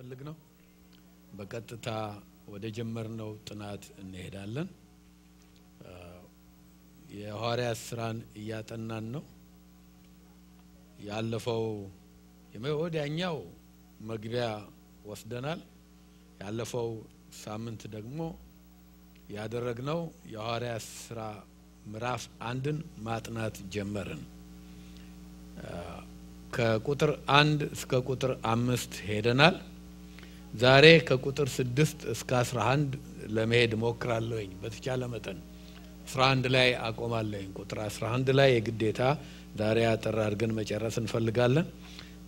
ስለሚያስፈልግ ነው። በቀጥታ ወደ ጀመርነው ጥናት እንሄዳለን። የሐዋርያት ስራን እያጠናን ነው። ያለፈው ወዲያኛው መግቢያ ወስደናል። ያለፈው ሳምንት ደግሞ ያደረግነው የሐዋርያት ስራ ምዕራፍ አንድን ማጥናት ጀመርን። ከቁጥር አንድ እስከ ቁጥር አምስት ሄደናል። ዛሬ ከቁጥር ስድስት እስከ አስራ አንድ ለመሄድ ሞክራለሁኝ በተቻለ መጠን አስራ አንድ ላይ አቆማለሁኝ። ቁጥር አስራ አንድ ላይ የግዴታ ዛሬ አጠር አድርገን መጨረስ እንፈልጋለን።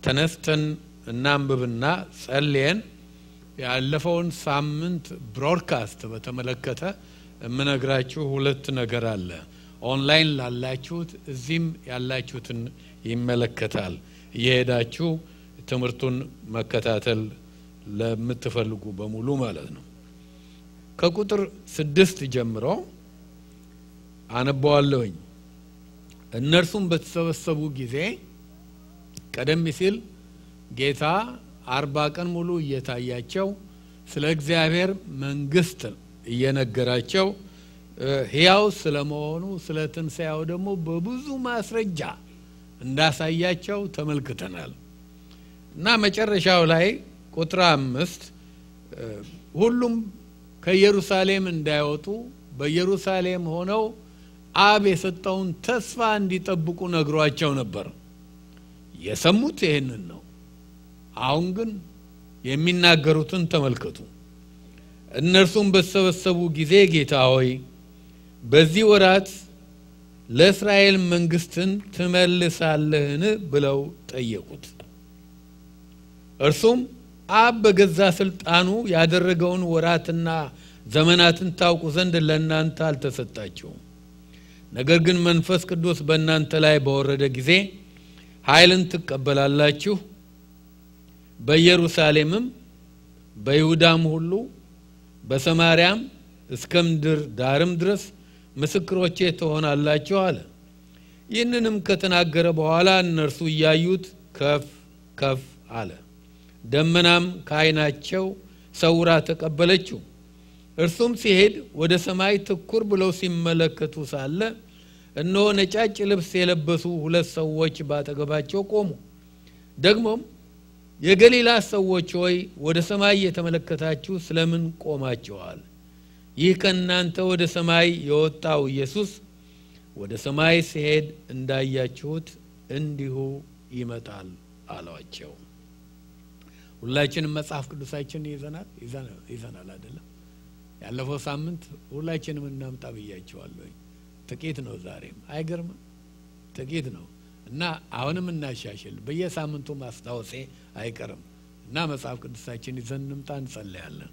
ተነስተን እናንብብና ጸልየን ያለፈውን ሳምንት ብሮድካስት በተመለከተ የምነግራችሁ ሁለት ነገር አለ። ኦንላይን ላላችሁት እዚህም ያላችሁትን ይመለከታል። እየሄዳችሁ ትምህርቱን መከታተል ለምትፈልጉ በሙሉ ማለት ነው ከቁጥር ስድስት ጀምሮ አነበዋለሁኝ እነርሱም በተሰበሰቡ ጊዜ ቀደም ሲል ጌታ አርባ ቀን ሙሉ እየታያቸው ስለ እግዚአብሔር መንግስት እየነገራቸው ህያው ስለመሆኑ ስለ ትንሣያው ደግሞ በብዙ ማስረጃ እንዳሳያቸው ተመልክተናል እና መጨረሻው ላይ ቁጥር አምስት ሁሉም ከኢየሩሳሌም እንዳይወጡ በኢየሩሳሌም ሆነው አብ የሰጠውን ተስፋ እንዲጠብቁ ነግሯቸው ነበር። የሰሙት ይህንን ነው። አሁን ግን የሚናገሩትን ተመልከቱ። እነርሱም በተሰበሰቡ ጊዜ ጌታ ሆይ በዚህ ወራት ለእስራኤል መንግስትን ትመልሳለህን ብለው ጠየቁት። እርሱም አብ በገዛ ስልጣኑ ያደረገውን ወራትና ዘመናትን ታውቁ ዘንድ ለእናንተ አልተሰጣችሁም ነገር ግን መንፈስ ቅዱስ በእናንተ ላይ በወረደ ጊዜ ኃይልን ትቀበላላችሁ በኢየሩሳሌምም በይሁዳም ሁሉ በሰማርያም እስከ ምድር ዳርም ድረስ ምስክሮቼ ትሆናላችሁ አለ ይህንንም ከተናገረ በኋላ እነርሱ እያዩት ከፍ ከፍ አለ ደመናም ከዓይናቸው ሰውራ ተቀበለችው። እርሱም ሲሄድ ወደ ሰማይ ትኩር ብለው ሲመለከቱ ሳለ እነሆ ነጫጭ ልብስ የለበሱ ሁለት ሰዎች ባጠገባቸው ቆሙ። ደግሞም የገሊላ ሰዎች ሆይ ወደ ሰማይ የተመለከታችሁ ስለምን ቆማችኋል? ይህ ከእናንተ ወደ ሰማይ የወጣው ኢየሱስ ወደ ሰማይ ሲሄድ እንዳያችሁት እንዲሁ ይመጣል አሏቸው። ሁላችንም መጽሐፍ ቅዱሳችን ይዘናል ይዘናል አይደለም ያለፈው ሳምንት ሁላችንም እናምጣ ብያቸዋለኝ ጥቂት ነው ዛሬም አይገርምም ጥቂት ነው እና አሁንም እናሻሽል በየሳምንቱ ማስታወሴ አይቀርም እና መጽሐፍ ቅዱሳችን ይዘን እንምጣ እንጸለያለን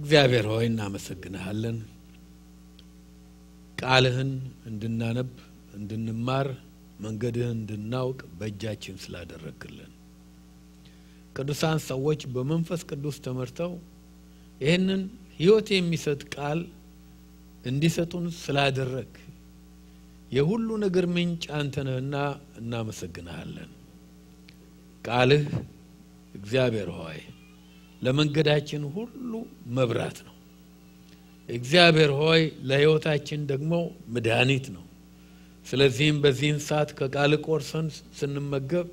እግዚአብሔር ሆይ እናመሰግንሃለን ቃልህን እንድናነብ እንድንማር መንገድህን እንድናውቅ በእጃችን ስላደረግልን ቅዱሳን ሰዎች በመንፈስ ቅዱስ ተመርተው ይህንን ህይወት የሚሰጥ ቃል እንዲሰጡን ስላደረግ የሁሉ ነገር ምንጭ አንተነህና እናመሰግንሃለን። ቃልህ እግዚአብሔር ሆይ ለመንገዳችን ሁሉ መብራት ነው። እግዚአብሔር ሆይ ለህይወታችን ደግሞ መድኃኒት ነው። ስለዚህም በዚህን ሰዓት ከቃል ቆርሰን ስንመገብ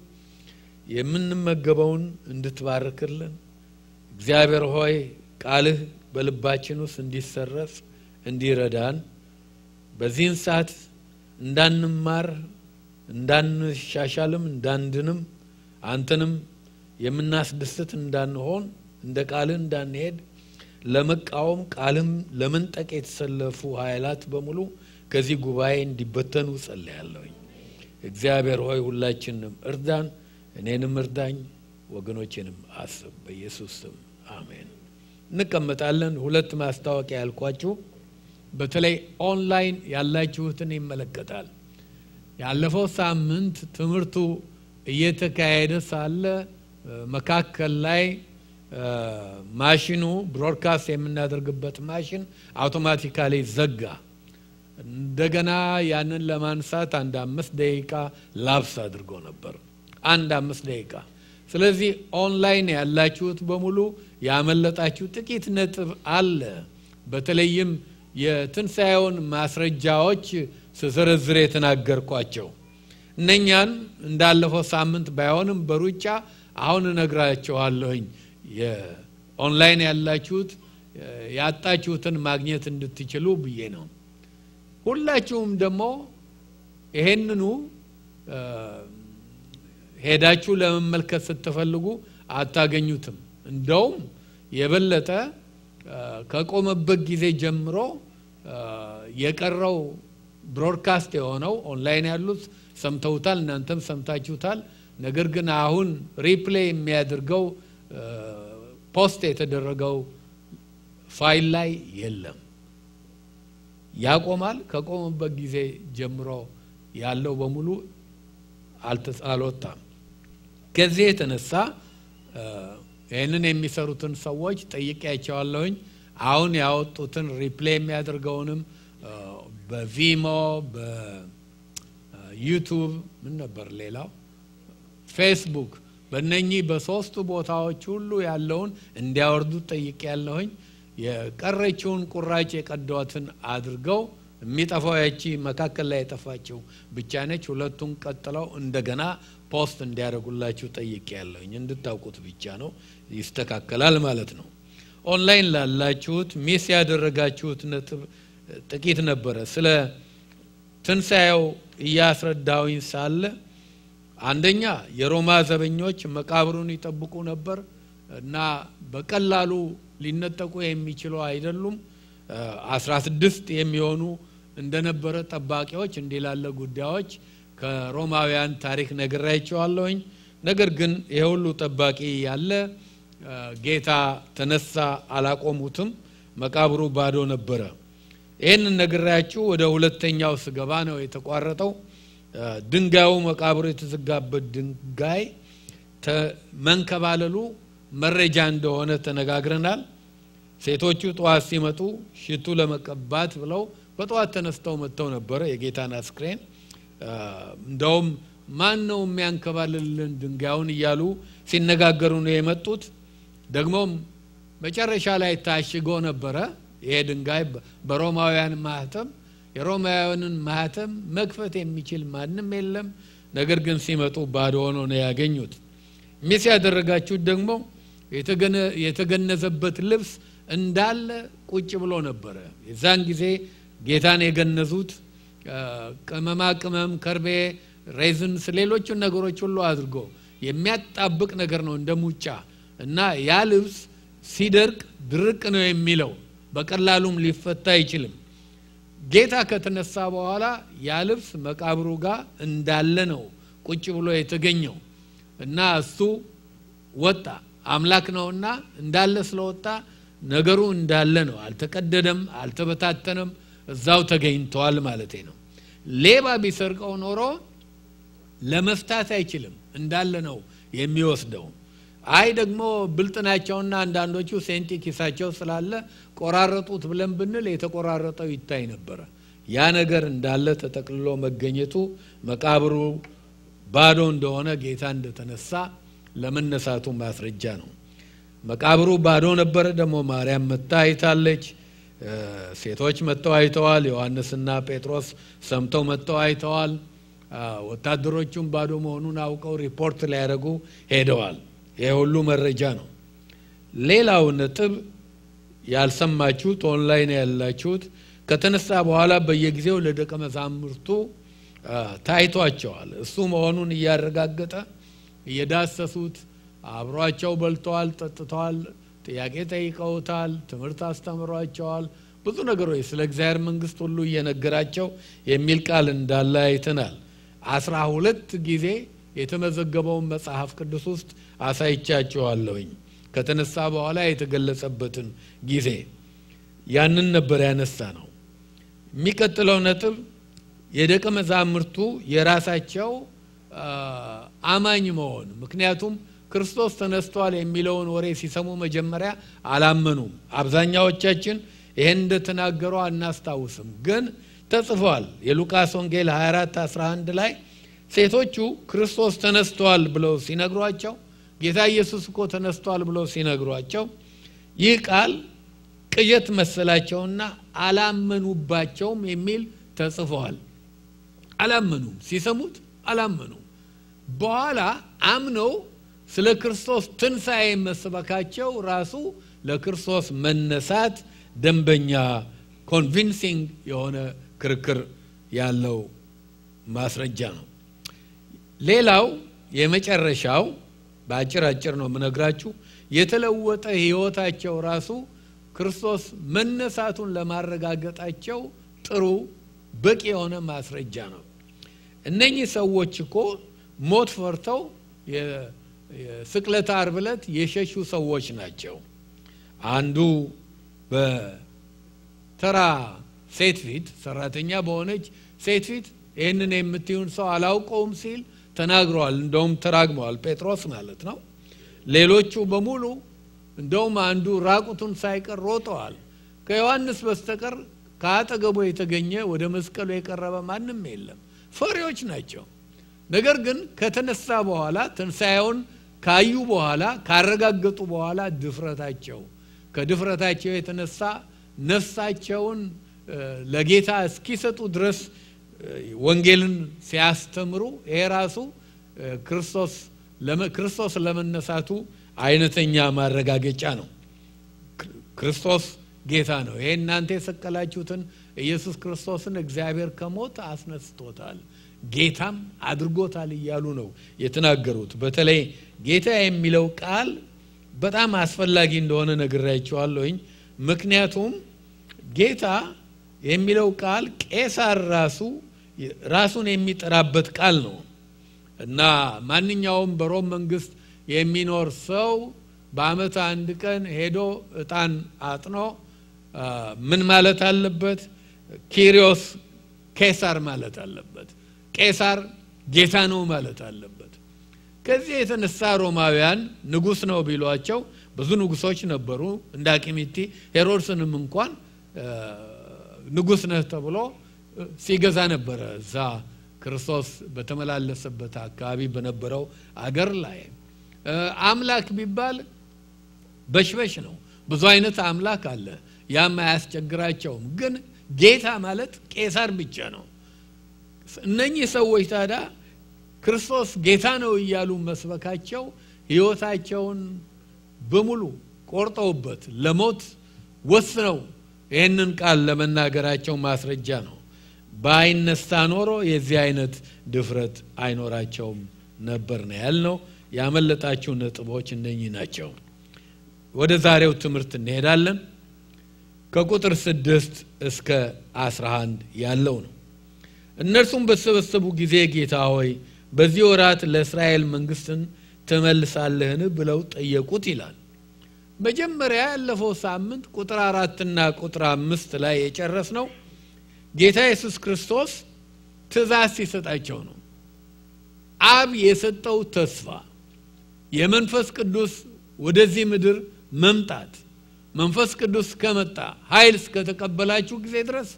የምንመገበውን እንድትባርክልን እግዚአብሔር ሆይ ቃልህ በልባችን ውስጥ እንዲሰረጽ እንዲረዳን በዚህን ሰዓት እንዳንማር እንዳንሻሻልም እንዳንድንም አንተንም የምናስደስት እንዳንሆን እንደ ቃልህ እንዳንሄድ ለመቃወም ቃልም ለመንጠቅ የተሰለፉ ኃይላት በሙሉ ከዚህ ጉባኤ እንዲበተኑ ጸልያለሁኝ። እግዚአብሔር ሆይ ሁላችንም እርዳን፣ እኔንም እርዳኝ፣ ወገኖችንም አስብ። በኢየሱስ ስም አሜን። እንቀመጣለን። ሁለት ማስታወቂያ ያልኳችሁ በተለይ ኦንላይን ያላችሁትን ይመለከታል። ያለፈው ሳምንት ትምህርቱ እየተካሄደ ሳለ መካከል ላይ ማሽኑ ብሮድካስት የምናደርግበት ማሽን አውቶማቲካሊ ዘጋ። እንደገና ያንን ለማንሳት አንድ አምስት ደቂቃ ላብስ አድርጎ ነበር አንድ አምስት ደቂቃ ስለዚህ ኦንላይን ያላችሁት በሙሉ ያመለጣችሁ ጥቂት ነጥብ አለ በተለይም የትንሣኤውን ማስረጃዎች ስዝርዝር የተናገርኳቸው እነኛን እንዳለፈው ሳምንት ባይሆንም በሩጫ አሁን እነግራቸኋለሁኝ ኦንላይን ያላችሁት ያጣችሁትን ማግኘት እንድትችሉ ብዬ ነው ሁላችሁም ደግሞ ይሄንኑ ሄዳችሁ ለመመልከት ስትፈልጉ አታገኙትም። እንደውም የበለጠ ከቆመበት ጊዜ ጀምሮ የቀረው ብሮድካስት የሆነው ኦንላይን ያሉት ሰምተውታል፣ እናንተም ሰምታችሁታል። ነገር ግን አሁን ሪፕሌይ የሚያደርገው ፖስት የተደረገው ፋይል ላይ የለም። ያቆማል። ከቆመበት ጊዜ ጀምሮ ያለው በሙሉ አልወጣም። ከዚህ የተነሳ ይህንን የሚሰሩትን ሰዎች ጠይቄያቸዋለሁኝ። አሁን ያወጡትን ሪፕሌይ የሚያደርገውንም በቪሞ በዩቱብ ምን ነበር ሌላው ፌስቡክ፣ በነኚህ በሶስቱ ቦታዎች ሁሉ ያለውን እንዲያወርዱ ያለሁኝ የቀረችውን ቁራጭ የቀዷትን አድርገው የሚጠፋው ያቺ መካከል ላይ የጠፋችው ብቻ ነች። ሁለቱን ቀጥለው እንደገና ፖስት እንዲያደርጉላችሁ ጠይቅ ያለውኝ እንድታውቁት ብቻ ነው። ይስተካከላል ማለት ነው። ኦንላይን ላላችሁት ሚስ ያደረጋችሁት ነጥብ ጥቂት ነበረ። ስለ ትንሣኤው እያስረዳውኝ ሳለ አንደኛ የሮማ ዘበኞች መቃብሩን ይጠብቁ ነበር እና በቀላሉ ሊነጠቁ የሚችሉ አይደሉም። አስራ ስድስት የሚሆኑ እንደነበረ ጠባቂዎች እንዲላለ ጉዳዮች ከሮማውያን ታሪክ ነግራቸዋለሁኝ። ነገር ግን የሁሉ ጠባቂ ያለ ጌታ ተነሳ፣ አላቆሙትም። መቃብሩ ባዶ ነበረ። ይህንን ነግራችሁ ወደ ሁለተኛው ስገባ ነው የተቋረጠው። ድንጋዩ መቃብሩ የተዘጋበት ድንጋይ መንከባለሉ መረጃ እንደሆነ ተነጋግረናል ሴቶቹ ጠዋት ሲመጡ ሽቱ ለመቀባት ብለው በጠዋት ተነስተው መጥተው ነበረ የጌታን አስክሬን እንደውም ማን ነው የሚያንከባልልን ድንጋዩን እያሉ ሲነጋገሩ ነው የመጡት ደግሞም መጨረሻ ላይ ታሽጎ ነበረ ይሄ ድንጋይ በሮማውያን ማህተም የሮማውያንን ማህተም መክፈት የሚችል ማንም የለም ነገር ግን ሲመጡ ባዶ ሆኖ ነው ያገኙት ሚስ ያደረጋችሁት ደግሞ የተገነዘበት ልብስ እንዳለ ቁጭ ብሎ ነበረ። የዛን ጊዜ ጌታን የገነዙት ቅመማ ቅመም፣ ከርቤ፣ ሬዝንስ፣ ሌሎቹን ነገሮች ሁሉ አድርጎ የሚያጣብቅ ነገር ነው እንደ ሙጫ እና ያ ልብስ ሲደርቅ ድርቅ ነው የሚለው በቀላሉም ሊፈታ አይችልም። ጌታ ከተነሳ በኋላ ያ ልብስ መቃብሩ ጋር እንዳለ ነው ቁጭ ብሎ የተገኘው እና እሱ ወጣ። አምላክ ነውና እንዳለ ስለወጣ ነገሩ እንዳለ ነው። አልተቀደደም፣ አልተበታተነም፣ እዛው ተገኝተዋል ማለት ነው። ሌባ ቢሰርቀው ኖሮ ለመፍታት አይችልም፣ እንዳለ ነው የሚወስደው። አይ ደግሞ ብልጥናቸውና አንዳንዶቹ ሴንቲ ኪሳቸው ስላለ ቆራረጡት ብለን ብንል የተቆራረጠው ይታይ ነበረ። ያ ነገር እንዳለ ተጠቅልሎ መገኘቱ መቃብሩ ባዶ እንደሆነ ጌታ እንደተነሳ ለመነሳቱ ማስረጃ ነው። መቃብሩ ባዶ ነበረ። ደግሞ ማርያም መታ አይታለች። ሴቶች መጥተው አይተዋል። ዮሐንስና ጴጥሮስ ሰምተው መጥተው አይተዋል። ወታደሮቹም ባዶ መሆኑን አውቀው ሪፖርት ሊያደረጉ ሄደዋል። ይህ ሁሉ መረጃ ነው። ሌላው ነጥብ ያልሰማችሁት ኦንላይን ያላችሁት ከተነሳ በኋላ በየጊዜው ለደቀ መዛሙርቱ ታይቷቸዋል። እሱ መሆኑን እያረጋገጠ እየዳሰሱት አብሯቸው በልተዋል፣ ጠጥተዋል፣ ጥያቄ ጠይቀውታል፣ ትምህርት አስተምሯቸዋል። ብዙ ነገሮች ስለ እግዚአብሔር መንግስት ሁሉ እየነገራቸው የሚል ቃል እንዳለ አይተናል። አስራ ሁለት ጊዜ የተመዘገበውን መጽሐፍ ቅዱስ ውስጥ አሳይቻችኋለሁኝ ከተነሳ በኋላ የተገለጸበትን ጊዜ ያንን ነበር ያነሳ ነው። የሚቀጥለው ነጥብ የደቀ መዛምርቱ የራሳቸው አማኝ መሆን ምክንያቱም ክርስቶስ ተነስቷል የሚለውን ወሬ ሲሰሙ መጀመሪያ አላመኑም። አብዛኛዎቻችን ይህን እንደተናገሩ አናስታውስም፣ ግን ተጽፏል። የሉቃስ ወንጌል 24 11 ላይ ሴቶቹ ክርስቶስ ተነስቷል ብለው ሲነግሯቸው ጌታ ኢየሱስ እኮ ተነስቷል ብለው ሲነግሯቸው ይህ ቃል ቅዠት መሰላቸውና አላመኑባቸውም የሚል ተጽፏል። አላመኑም፣ ሲሰሙት አላመኑም። በኋላ አምነው ስለ ክርስቶስ ትንሣኤ መስበካቸው ራሱ ለክርስቶስ መነሳት ደንበኛ ኮንቪንሲንግ የሆነ ክርክር ያለው ማስረጃ ነው። ሌላው የመጨረሻው በአጭር አጭር ነው ምነግራችሁ የተለወጠ ህይወታቸው ራሱ ክርስቶስ መነሳቱን ለማረጋገጣቸው ጥሩ በቂ የሆነ ማስረጃ ነው። እነኚህ ሰዎች እኮ ሞት ፈርተው የስቅለት አርብ ዕለት የሸሹ ሰዎች ናቸው። አንዱ በተራ ሴት ፊት ሰራተኛ በሆነች ሴት ፊት ይህንን የምትዩን ሰው አላውቀውም ሲል ተናግረዋል። እንደውም ተራግመዋል፣ ጴጥሮስ ማለት ነው። ሌሎቹ በሙሉ እንደውም አንዱ ራቁቱን ሳይቀር ሮጠዋል። ከዮሐንስ በስተቀር ከአጠገቡ የተገኘ ወደ መስቀሉ የቀረበ ማንም የለም። ፈሪዎች ናቸው። ነገር ግን ከተነሳ በኋላ ትንሣኤውን ካዩ በኋላ ካረጋገጡ በኋላ ድፍረታቸው ከድፍረታቸው የተነሳ ነፍሳቸውን ለጌታ እስኪሰጡ ድረስ ወንጌልን ሲያስተምሩ ይሄ ራሱ ክርስቶስ ለመነሳቱ አይነተኛ ማረጋገጫ ነው። ክርስቶስ ጌታ ነው። ይሄ እናንተ የሰቀላችሁትን ኢየሱስ ክርስቶስን እግዚአብሔር ከሞት አስነስቶታል። ጌታም አድርጎታል እያሉ ነው የተናገሩት። በተለይ ጌታ የሚለው ቃል በጣም አስፈላጊ እንደሆነ ነግራችኋለሁኝ። ምክንያቱም ጌታ የሚለው ቃል ቄሳር ራሱ ራሱን የሚጠራበት ቃል ነው እና ማንኛውም በሮም መንግስት የሚኖር ሰው በአመት አንድ ቀን ሄዶ እጣን አጥኖ ምን ማለት አለበት? ኪሪዮስ ኬሳር ማለት አለበት። ቄሳር ጌታ ነው ማለት አለበት ከዚህ የተነሳ ሮማውያን ንጉስ ነው ቢሏቸው ብዙ ንጉሶች ነበሩ እንደ አቂሚቲ ሄሮድስንም እንኳን ንጉስ ነህ ተብሎ ሲገዛ ነበረ እዛ ክርስቶስ በተመላለሰበት አካባቢ በነበረው አገር ላይ አምላክ ቢባል በሽበሽ ነው ብዙ አይነት አምላክ አለ ያም አያስቸግራቸውም ግን ጌታ ማለት ቄሳር ብቻ ነው እነኚህ ሰዎች ታዲያ ክርስቶስ ጌታ ነው እያሉ መስበካቸው ህይወታቸውን በሙሉ ቆርጠውበት ለሞት ወስነው ይህንን ቃል ለመናገራቸው ማስረጃ ነው። በአይነስታ ኖሮ የዚህ አይነት ድፍረት አይኖራቸውም ነበር ነው ያልነው። ያመለጣቸው ነጥቦች እነኚህ ናቸው። ወደ ዛሬው ትምህርት እንሄዳለን። ከቁጥር ስድስት እስከ አስራ አንድ ያለው ነው። እነርሱም በተሰበሰቡ ጊዜ ጌታ ሆይ በዚህ ወራት ለእስራኤል መንግስትን ትመልሳለህን ብለው ጠየቁት ይላል መጀመሪያ ያለፈው ሳምንት ቁጥር አራትና ቁጥር አምስት ላይ የጨረስ ነው ጌታ ኢየሱስ ክርስቶስ ትእዛዝ ሲሰጣቸው ነው አብ የሰጠው ተስፋ የመንፈስ ቅዱስ ወደዚህ ምድር መምጣት መንፈስ ቅዱስ ከመጣ ኃይል እስከተቀበላችሁ ጊዜ ድረስ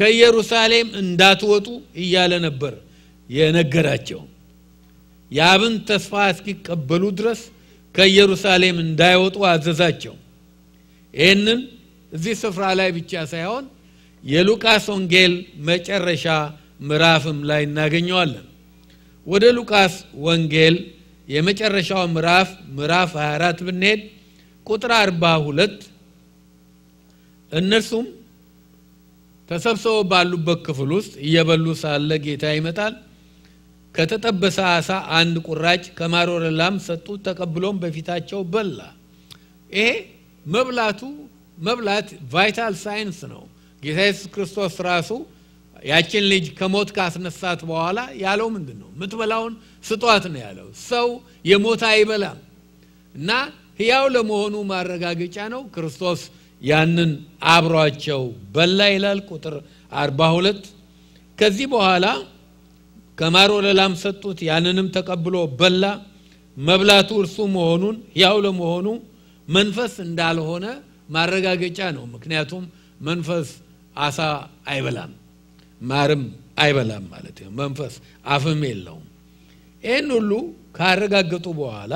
ከኢየሩሳሌም እንዳትወጡ እያለ ነበር የነገራቸው የአብን ተስፋ እስኪቀበሉ ድረስ ከኢየሩሳሌም እንዳይወጡ አዘዛቸው ይህንን እዚህ ስፍራ ላይ ብቻ ሳይሆን የሉቃስ ወንጌል መጨረሻ ምዕራፍም ላይ እናገኘዋለን ወደ ሉቃስ ወንጌል የመጨረሻው ምዕራፍ ምዕራፍ 24 ብንሄድ ቁጥር 42 እነርሱም ተሰብስበው ባሉበት ክፍል ውስጥ እየበሉ ሳለ ጌታ ይመጣል። ከተጠበሰ አሳ አንድ ቁራጭ ከማር ሰጡ ላም ተቀብሎም በፊታቸው በላ። ይሄ መብላቱ መብላት ቫይታል ሳይንስ ነው። ጌታ ኢየሱስ ክርስቶስ ራሱ ያችን ልጅ ከሞት ካስነሳት በኋላ ያለው ምንድን ነው? የምትበላውን ስጧት ነው ያለው። ሰው የሞት አይበላም እና ህያው ለመሆኑ ማረጋገጫ ነው ክርስቶስ ያንን አብሯቸው በላ ይላል ቁጥር 42 ከዚህ በኋላ ከማር ወለላም ሰጡት ያንንም ተቀብሎ በላ መብላቱ እርሱ መሆኑን ያው ለመሆኑ መንፈስ እንዳልሆነ ማረጋገጫ ነው ምክንያቱም መንፈስ አሳ አይበላም ማርም አይበላም ማለት ነው መንፈስ አፍም የለውም ይህን ሁሉ ካረጋገጡ በኋላ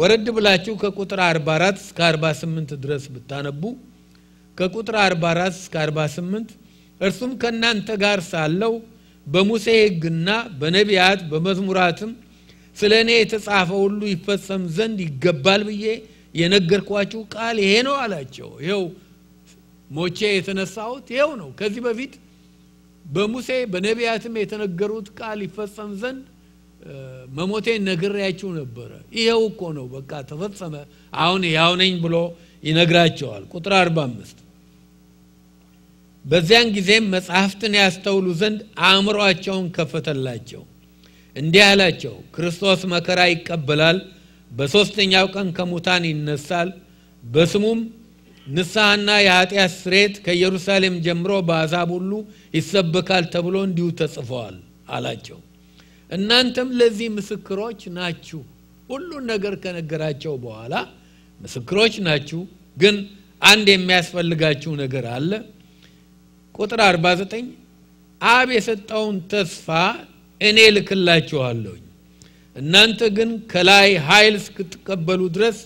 ወረድ ብላችሁ ከቁጥር 44 እስከ 48 ድረስ ብታነቡ ከቁጥር 44 እስከ 48 እርሱም ከእናንተ ጋር ሳለው በሙሴ ህግና በነቢያት በመዝሙራትም ስለ እኔ የተጻፈ ሁሉ ይፈጸም ዘንድ ይገባል ብዬ የነገርኳችሁ ቃል ይሄ ነው አላቸው ይኸው ሞቼ የተነሳሁት ይኸው ነው ከዚህ በፊት በሙሴ በነቢያትም የተነገሩት ቃል ይፈጸም ዘንድ መሞቴን ነግሬያችሁ ነበረ ይኸው እኮ ነው በቃ ተፈጸመ አሁን ያው ነኝ ብሎ ይነግራቸዋል ቁጥር 45 በዚያን ጊዜም መጽሐፍትን ያስተውሉ ዘንድ አእምሯቸውን ከፈተላቸው እንዲህ አላቸው ክርስቶስ መከራ ይቀበላል በሦስተኛው ቀን ከሙታን ይነሳል በስሙም ንስሐና የኃጢአት ስሬት ከኢየሩሳሌም ጀምሮ በአዛብ ሁሉ ይሰበካል ተብሎ እንዲሁ ተጽፈዋል አላቸው እናንተም ለዚህ ምስክሮች ናችሁ ሁሉን ነገር ከነገራቸው በኋላ ምስክሮች ናችሁ ግን አንድ የሚያስፈልጋችሁ ነገር አለ ቁጥር 49 አብ የሰጠውን ተስፋ እኔ ልክላችኋለሁኝ እናንተ ግን ከላይ ኃይል እስክትቀበሉ ድረስ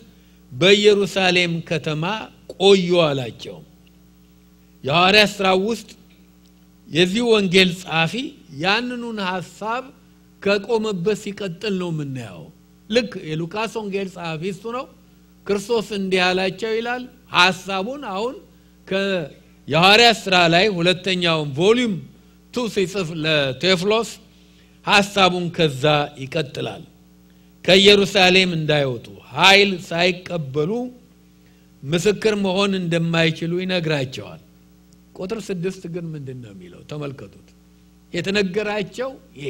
በኢየሩሳሌም ከተማ ቆዩ አላቸው የሐዋርያ ስራ ውስጥ የዚህ ወንጌል ጸሐፊ ያንኑን ሐሳብ ከቆመበት ሲቀጥል ነው የምናየው ልክ የሉቃስ ወንጌል ጸሐፊ እሱ ነው ክርስቶስ እንዲህ ይላል ሀሳቡን አሁን የሐዋርያ ስራ ላይ ሁለተኛውን ቮሊዩም ቱ ሲጽፍ ለቴፍሎስ ሀሳቡን ከዛ ይቀጥላል ከኢየሩሳሌም እንዳይወጡ ኃይል ሳይቀበሉ ምስክር መሆን እንደማይችሉ ይነግራቸዋል ቁጥር ስድስት ግን ምንድን ነው የሚለው ተመልከቱት የተነገራቸው ይሄ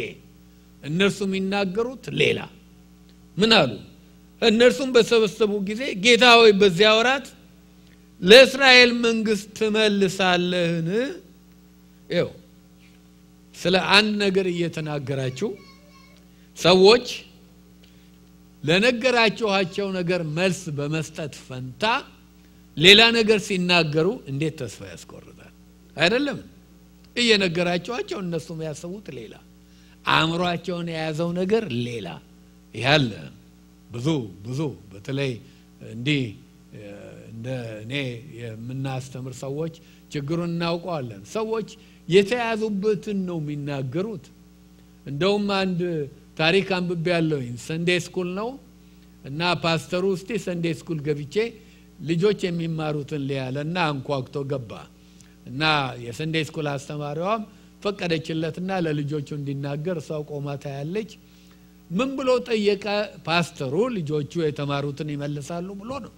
እነርሱ የሚናገሩት ሌላ ምን አሉ እነርሱም በሰበሰቡ ጊዜ ጌታ ሆይ በዚያ ወራት ለእስራኤል መንግስት ትመልሳለህን ው ስለ አንድ ነገር እየተናገራችሁ ሰዎች ለነገራችኋቸው ነገር መልስ በመስጠት ፈንታ ሌላ ነገር ሲናገሩ እንዴት ተስፋ ያስቆርጣል አይደለም እየነገራችኋቸው እነሱም ያሰቡት ሌላ አእምሯቸውን የያዘው ነገር ሌላ ያለ ብዙ ብዙ በተለይ እንዲህ እንደ እኔ የምናስተምር ሰዎች ችግሩን እናውቀዋለን። ሰዎች የተያዙበትን ነው የሚናገሩት። እንደውም አንድ ታሪክ አንብቤ ያለውኝ ሰንዴ ስኩል ነው እና ፓስተሩ እስቲ ሰንዴ ስኩል ገብቼ ልጆች የሚማሩትን ሊያለ እና አንኳክቶ ገባ እና የሰንዴ ስኩል አስተማሪዋም ፈቀደችለትና ለልጆቹ እንዲናገር ሰው ቆማ ታያለች። ምን ብሎ ጠየቀ ፓስተሩ? ልጆቹ የተማሩትን ይመልሳሉ ብሎ ነው።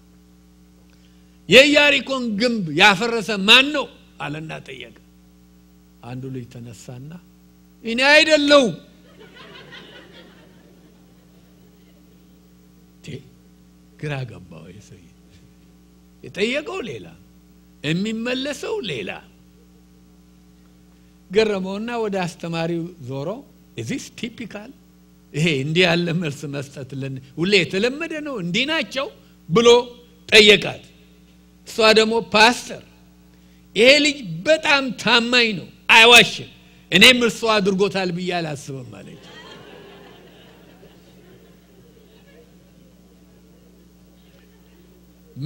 የኢያሪኮን ግንብ ያፈረሰ ማን ነው አለና ጠየቀ። አንዱ ልጅ ተነሳና እኔ አይደለው ግራ ገባው። የሰው የጠየቀው ሌላ፣ የሚመለሰው ሌላ ገረመውና ወደ አስተማሪው ዞሮ እዚስ ቲፒካል ይሄ እንዲህ ያለ መልስ መስጠት ሁሌ የተለመደ ነው እንዲህ ናቸው ብሎ ጠየቃት እሷ ደግሞ ፓስተር ይሄ ልጅ በጣም ታማኝ ነው አይዋሽም እኔም እርሶ አድርጎታል ብዬ አላስብም አለች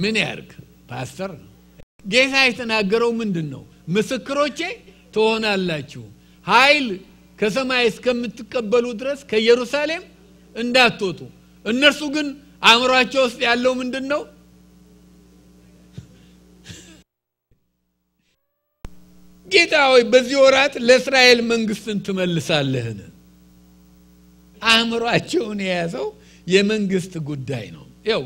ምን ያርግ ፓስተር ነው ጌታ የተናገረው ምንድን ነው ምስክሮቼ ትሆናላችሁ ኃይል ከሰማይ እስከምትቀበሉ ድረስ ከኢየሩሳሌም እንዳትወጡ እነርሱ ግን አእምሯቸው ውስጥ ያለው ምንድን ነው ጌታ ሆይ በዚህ ወራት ለእስራኤል መንግስትን ትመልሳለህን አእምሯቸውን የያዘው የመንግስት ጉዳይ ነው ው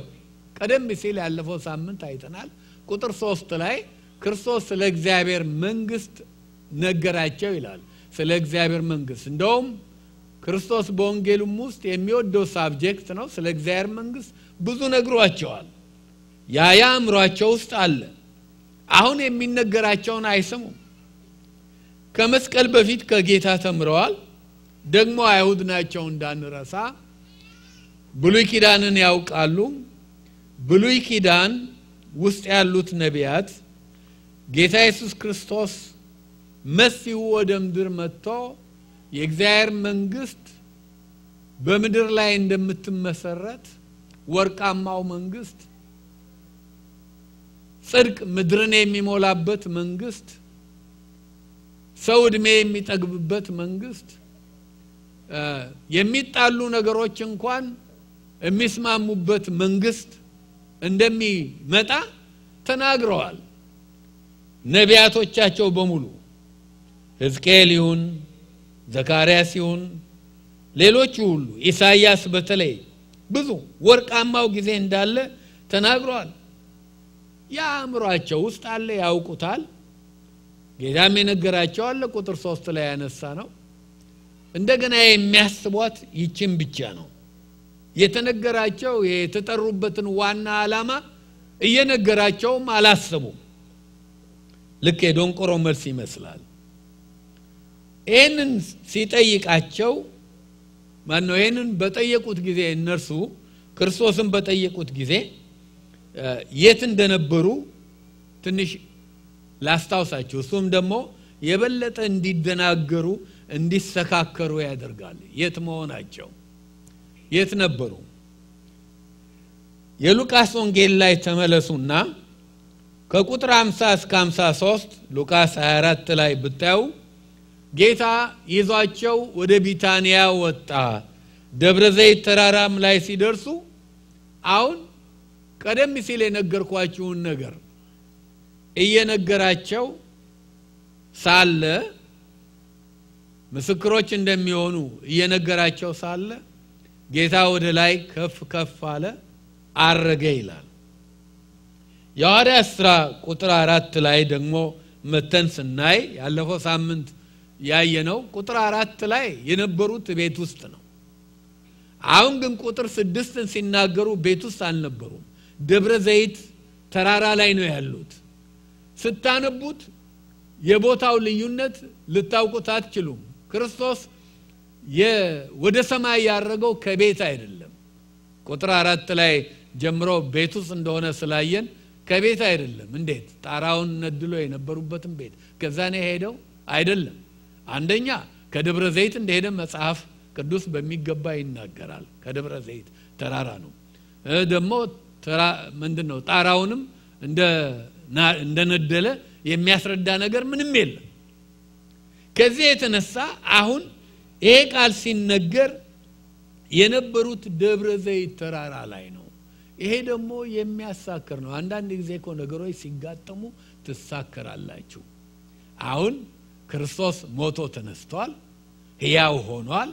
ቀደም ሲል ያለፈው ሳምንት አይተናል ቁጥር ሶስት ላይ ክርስቶስ ለእግዚአብሔር መንግስት ነገራቸው ይላል ስለ እግዚአብሔር መንግስት እንደውም ክርስቶስ በወንጌሉም ውስጥ የሚወደው ሳብጀክት ነው ስለ እግዚአብሔር መንግስት ብዙ ነግሯቸዋል ያ ያ አእምሯቸው ውስጥ አለ አሁን የሚነገራቸውን አይስሙ ከመስቀል በፊት ከጌታ ተምረዋል ደግሞ አይሁድ ናቸው እንዳንረሳ ብሉይ ኪዳንን ያውቃሉ ብሉይ ኪዳን ውስጥ ያሉት ነቢያት ጌታ ኢየሱስ ክርስቶስ መሲሁ ወደ ምድር መጥቶ የእግዚአብሔር መንግስት በምድር ላይ እንደምትመሰረት ወርቃማው መንግስት ጽድቅ ምድርን የሚሞላበት መንግስት ሰው እድሜ የሚጠግብበት መንግስት የሚጣሉ ነገሮች እንኳን የሚስማሙበት መንግስት እንደሚመጣ ተናግረዋል ነቢያቶቻቸው በሙሉ ሕዝቅኤል ይሁን ዘካርያስ ይሁን ሌሎቹ ሁሉ ኢሳያስ በተለይ ብዙ ወርቃማው ጊዜ እንዳለ ተናግረዋል። የአእምሯቸው ውስጥ አለ፣ ያውቁታል። ጌታም የነገራቸው አለ፣ ቁጥር ሶስት ላይ ያነሳ ነው። እንደገና የሚያስቧት ይችን ብቻ ነው የተነገራቸው። የተጠሩበትን ዋና አላማ እየነገራቸውም አላሰቡም። ልክ የዶንቆሮ መልስ ይመስላል። ይህንን ሲጠይቃቸው ማነው ይህንን በጠየቁት ጊዜ እነርሱ ክርስቶስን በጠየቁት ጊዜ የት እንደነበሩ ትንሽ ላስታውሳችሁ እሱም ደግሞ የበለጠ እንዲደናገሩ እንዲሰካከሩ ያደርጋል የት መሆናቸው የት ነበሩ የሉቃስ ወንጌል ላይ ተመለሱና ከቁጥር 50 እስከ 53 ሉቃስ 24 ላይ ብታዩ ጌታ ይዟቸው ወደ ቢታንያ ወጣ። ደብረ ዘይት ተራራም ላይ ሲደርሱ አሁን ቀደም ሲል የነገርኳችሁን ነገር እየነገራቸው ሳለ ምስክሮች እንደሚሆኑ እየነገራቸው ሳለ ጌታ ወደ ላይ ከፍ ከፍ አለ፣ አረገ ይላል። የሐዋርያት ሥራ ቁጥር አራት ላይ ደግሞ መተን ስናይ ያለፈው ሳምንት ያየነው ቁጥር አራት ላይ የነበሩት ቤት ውስጥ ነው አሁን ግን ቁጥር ስድስትን ሲናገሩ ቤት ውስጥ አልነበሩም ደብረ ዘይት ተራራ ላይ ነው ያሉት ስታነቡት የቦታው ልዩነት ልታውቁት አትችሉም ክርስቶስ ወደ ሰማይ ያረገው ከቤት አይደለም ቁጥር አራት ላይ ጀምሮ ቤት ውስጥ እንደሆነ ስላየን ከቤት አይደለም እንዴት ጣራውን ነድሎ የነበሩበትም ቤት ነው ሄደው አይደለም አንደኛ ከደብረ ዘይት እንደሄደ መጽሐፍ ቅዱስ በሚገባ ይናገራል ከደብረ ዘይት ተራራ ነው ደግሞ ምንድን ነው ጣራውንም እንደነደለ የሚያስረዳ ነገር ምንም የለም ከዚህ የተነሳ አሁን ይሄ ቃል ሲነገር የነበሩት ደብረ ዘይት ተራራ ላይ ነው ይሄ ደግሞ የሚያሳክር ነው አንዳንድ ጊዜ ኮ ነገሮች ሲጋጠሙ ትሳከራላችሁ አሁን ክርስቶስ ሞቶ ተነስቷል ህያው ሆኗል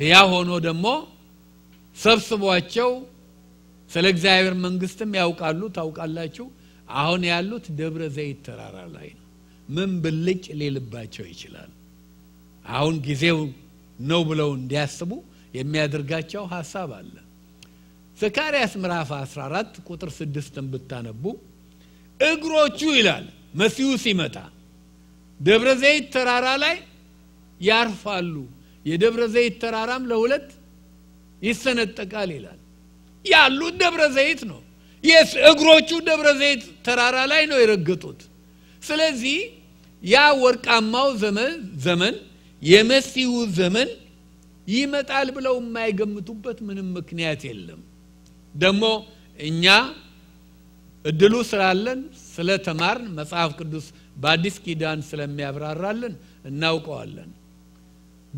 ህያው ሆኖ ደግሞ ሰብስቧቸው ስለ እግዚአብሔር መንግስትም ያውቃሉ ታውቃላችሁ አሁን ያሉት ደብረ ዘይት ተራራ ላይ ነው ምን ብልጭ ሊልባቸው ይችላል አሁን ጊዜው ነው ብለው እንዲያስቡ የሚያደርጋቸው ሀሳብ አለ ዘካርያስ ምዕራፍ 14 ቁጥር ስድስትን ብታነቡ እግሮቹ ይላል መሲሁ ሲመጣ ደብረ ዘይት ተራራ ላይ ያርፋሉ የደብረ ዘይት ተራራም ለሁለት ይሰነጠቃል ይላል ያሉት ደብረ ዘይት ነው የስ እግሮቹ ደብረ ዘይት ተራራ ላይ ነው የረገጡት ስለዚህ ያ ወርቃማው ዘመን ዘመን የመሲሁ ዘመን ይመጣል ብለው የማይገምቱበት ምንም ምክንያት የለም ደግሞ እኛ እድሉ ስላለን ስለተማርን መጽሐፍ ቅዱስ በአዲስ ኪዳን ስለሚያብራራልን እናውቀዋለን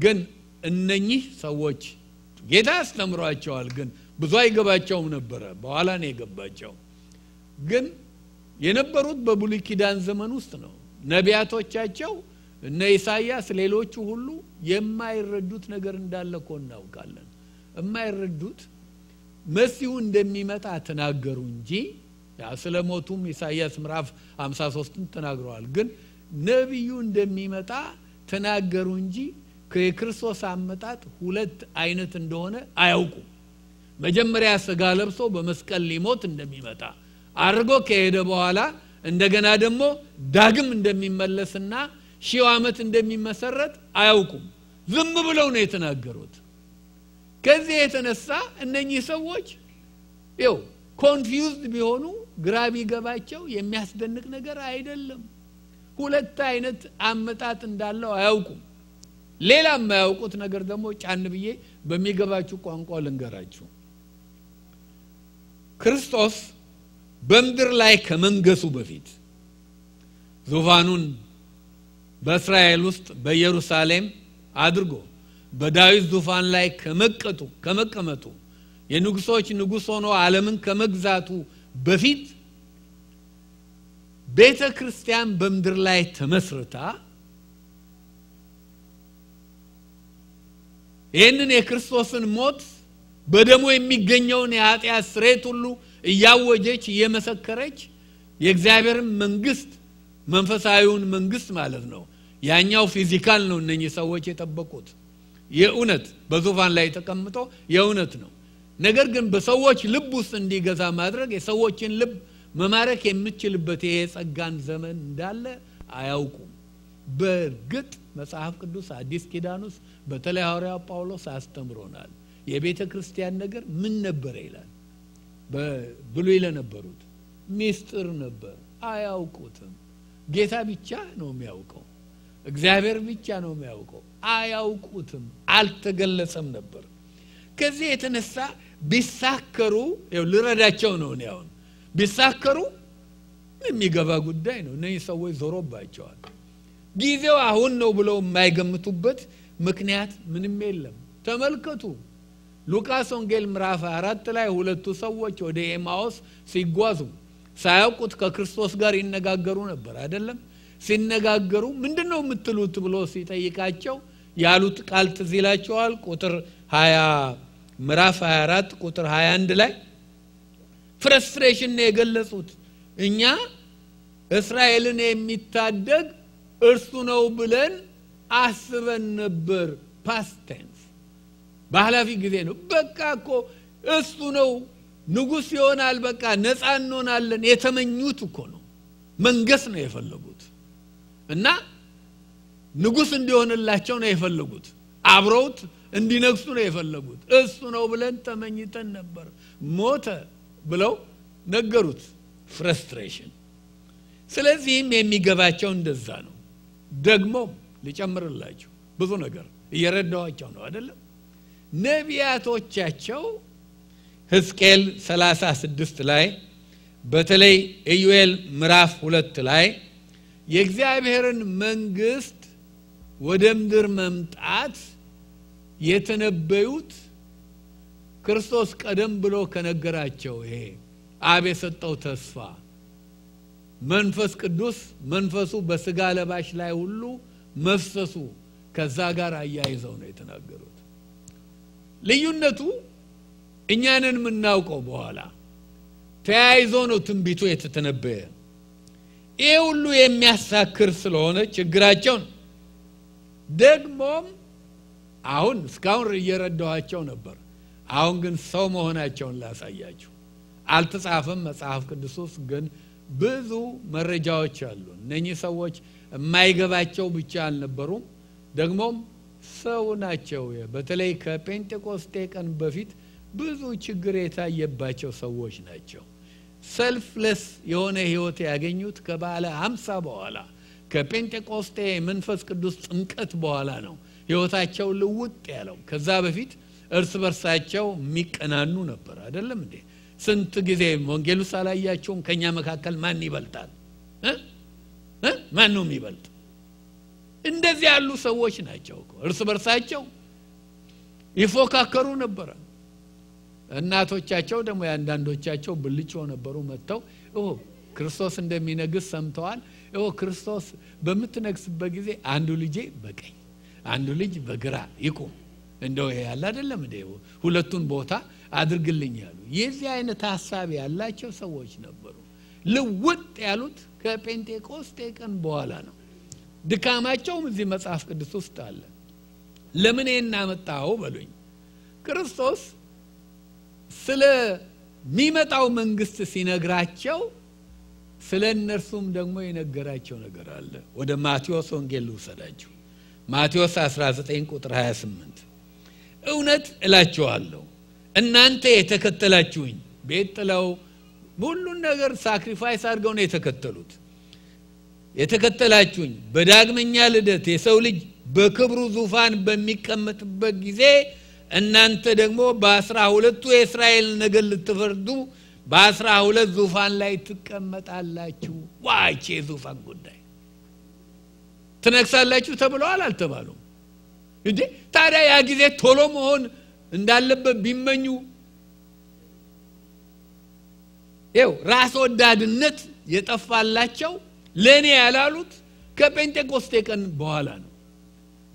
ግን እነኚህ ሰዎች ጌታ ያስተምሯቸዋል ግን ብዙ አይገባቸውም ነበረ በኋላ ነው የገባቸው ግን የነበሩት በብሉይ ኪዳን ዘመን ውስጥ ነው ነቢያቶቻቸው እነ ኢሳያስ ሌሎቹ ሁሉ የማይረዱት ነገር እንዳለ ኮ እናውቃለን የማይረዱት መሲሁ እንደሚመጣ ተናገሩ እንጂ ስለ ሞቱም ኢሳይያስ ምዕራፍ 53ን ተናግረዋል ግን ነቢዩ እንደሚመጣ ተናገሩ እንጂ የክርስቶስ አመጣጥ ሁለት አይነት እንደሆነ አያውቁም መጀመሪያ ስጋ ለብሶ በመስቀል ሊሞት እንደሚመጣ አድርጎ ከሄደ በኋላ እንደገና ደግሞ ዳግም እንደሚመለስና ሺው ዓመት እንደሚመሰረት አያውቁም ዝም ብለው ነው የተናገሩት ከዚህ የተነሳ እነኚህ ሰዎች ው ኮንፊውዝድ ቢሆኑ ግራ ቢገባቸው የሚያስደንቅ ነገር አይደለም ሁለት አይነት አመጣጥ እንዳለው አያውቁም ሌላ የማያውቁት ነገር ደግሞ ጫን ብዬ በሚገባችሁ ቋንቋ ልንገራችሁ ክርስቶስ በምድር ላይ ከመንገሱ በፊት ዙፋኑን በእስራኤል ውስጥ በኢየሩሳሌም አድርጎ በዳዊት ዙፋን ላይ ከመቀቱ ከመቀመጡ የንጉሶች ንጉስ ሆኖ ዓለምን ከመግዛቱ በፊት ቤተ ክርስቲያን በምድር ላይ ተመስርታ ይህንን የክርስቶስን ሞት በደሞ የሚገኘውን የኃጢአት ስሬት ሁሉ እያወጀች እየመሰከረች የእግዚአብሔርን መንግስት መንፈሳዊውን መንግስት ማለት ነው ያኛው ፊዚካል ነው እነኚህ ሰዎች የጠበቁት የእውነት በዙፋን ላይ ተቀምጦ የእውነት ነው ነገር ግን በሰዎች ልብ ውስጥ እንዲገዛ ማድረግ የሰዎችን ልብ መማረክ የምችልበት ይሄ ጸጋን ዘመን እንዳለ አያውቁም በእርግጥ መጽሐፍ ቅዱስ አዲስ ኪዳን ውስጥ በተለይ ሐዋርያ ጳውሎስ አስተምሮናል የቤተ ክርስቲያን ነገር ምን ነበረ ይላል ብሉይ ለነበሩት ሚስጥር ነበር አያውቁትም ጌታ ብቻ ነው የሚያውቀው እግዚአብሔር ብቻ ነው የሚያውቀው አያውቁትም አልተገለጸም ነበር ከዚህ የተነሳ ቢሳከሩ ልረዳቸው ነው እኔ አሁን ቢሳከሩ የሚገባ ጉዳይ ነው እነህ ሰዎች ዞሮባቸዋል ጊዜው አሁን ነው ብለው የማይገምቱበት ምክንያት ምንም የለም ተመልከቱ ሉቃስ ወንጌል ምዕራፍ አራት ላይ ሁለቱ ሰዎች ወደ ኤማዎስ ሲጓዙ ሳያውቁት ከክርስቶስ ጋር ይነጋገሩ ነበር አይደለም ሲነጋገሩ ምንድን ነው የምትሉት ብሎ ሲጠይቃቸው ያሉት ቃል ትዚላቸዋል ቁጥር ሀያ ምዕራፍ 24 ቁጥር 21 ላይ ፍረስትሬሽን ነው የገለጹት እኛ እስራኤልን የሚታደግ እርሱ ነው ብለን አስበን ነበር ፓስቴንስ በኃላፊ ጊዜ ነው በቃ እኮ እሱ ነው ንጉስ ይሆናል በቃ ነፃ እንሆናለን የተመኙት እኮ ነው መንገስ ነው የፈለጉት እና ንጉስ እንዲሆንላቸው ነው የፈለጉት አብረውት እንዲነግሱ ነው የፈለጉት እሱ ነው ብለን ተመኝተን ነበር ሞተ ብለው ነገሩት ፍረስትሬሽን ስለዚህም የሚገባቸው እንደዛ ነው ደግሞ ልጨምርላቸው ብዙ ነገር እየረዳዋቸው ነው አይደለም ነቢያቶቻቸው ህዝቅኤል 36 ላይ በተለይ ኢዩኤል ምዕራፍ ሁለት ላይ የእግዚአብሔርን መንግስት ወደ ምድር መምጣት የተነበዩት ክርስቶስ ቀደም ብሎ ከነገራቸው ይሄ አብ የሰጠው ተስፋ መንፈስ ቅዱስ መንፈሱ በስጋ ለባሽ ላይ ሁሉ መፍሰሱ ከዛ ጋር አያይዘው ነው የተናገሩት። ልዩነቱ እኛንን የምናውቀው በኋላ ተያይዞ ነው ትንቢቱ የተተነበየ። ይሄ ሁሉ የሚያሳክር ስለሆነ ችግራቸውን ደግሞም አሁን እስካሁን እየረዳኋቸው ነበር። አሁን ግን ሰው መሆናቸውን ላሳያችሁ። አልተጻፈም መጽሐፍ ቅዱስ ውስጥ ግን ብዙ መረጃዎች አሉ። እነኚህ ሰዎች የማይገባቸው ብቻ አልነበሩም፣ ደግሞም ሰው ናቸው። በተለይ ከጴንጤቆስቴ ቀን በፊት ብዙ ችግር የታየባቸው ሰዎች ናቸው። ሰልፍለስ የሆነ ህይወት ያገኙት ከባለ ሃምሳ በኋላ ከጴንጤቆስቴ መንፈስ ቅዱስ ጥምቀት በኋላ ነው። ህይወታቸው ልውጥ ያለው ከዛ በፊት እርስ በርሳቸው የሚቀናኑ ነበር አይደለም እንዴ ስንት ጊዜ ወንጌሉ ውስጥ አላያቸውም ከእኛ መካከል ማን ይበልጣል ማን ነው የሚበልጥ እንደዚህ ያሉ ሰዎች ናቸው እርስ በርሳቸው ይፎካከሩ ነበረ እናቶቻቸው ደግሞ የአንዳንዶቻቸው ብልጮ ነበሩ መጥተው ክርስቶስ እንደሚነግስ ሰምተዋል ክርስቶስ በምትነግስበት ጊዜ አንዱ ልጄ በቀኝ አንዱ ልጅ በግራ ይቁም እንደው ይሄ ያለ አይደለም እንደ ሁለቱን ቦታ አድርግልኝ ያሉ የዚህ አይነት ሀሳብ ያላቸው ሰዎች ነበሩ ልውጥ ያሉት ከጴንጤቆስጤ ቀን በኋላ ነው ድካማቸውም እዚህ መጽሐፍ ቅዱስ ውስጥ አለ ለምን እናመጣው በሉኝ ክርስቶስ ስለሚመጣው መንግስት ሲነግራቸው ስለ እነርሱም ደግሞ የነገራቸው ነገር አለ ወደ ማቴዎስ ወንጌል ልውሰዳችሁ ማቴዎስ 19 ቁጥር 28 እውነት እላችኋለሁ እናንተ የተከተላችሁኝ ቤት ጥለው ሁሉን ነገር ሳክሪፋይስ አድርገው ነው የተከተሉት የተከተላችሁኝ በዳግመኛ ልደት የሰው ልጅ በክብሩ ዙፋን በሚቀመጥበት ጊዜ እናንተ ደግሞ በአስራ ሁለቱ የእስራኤል ነገር ልትፈርዱ በአስራ ሁለት ዙፋን ላይ ትቀመጣላችሁ ዋቼ ዙፋን ጉዳይ ትነግሳላችሁ ተብለዋል አልተባሉም እንዴ ታዲያ ያ ጊዜ ቶሎ መሆን እንዳለበት ቢመኙ ው ራስ ወዳድነት የጠፋላቸው ለእኔ ያላሉት ከጴንጤቆስቴ ቀን በኋላ ነው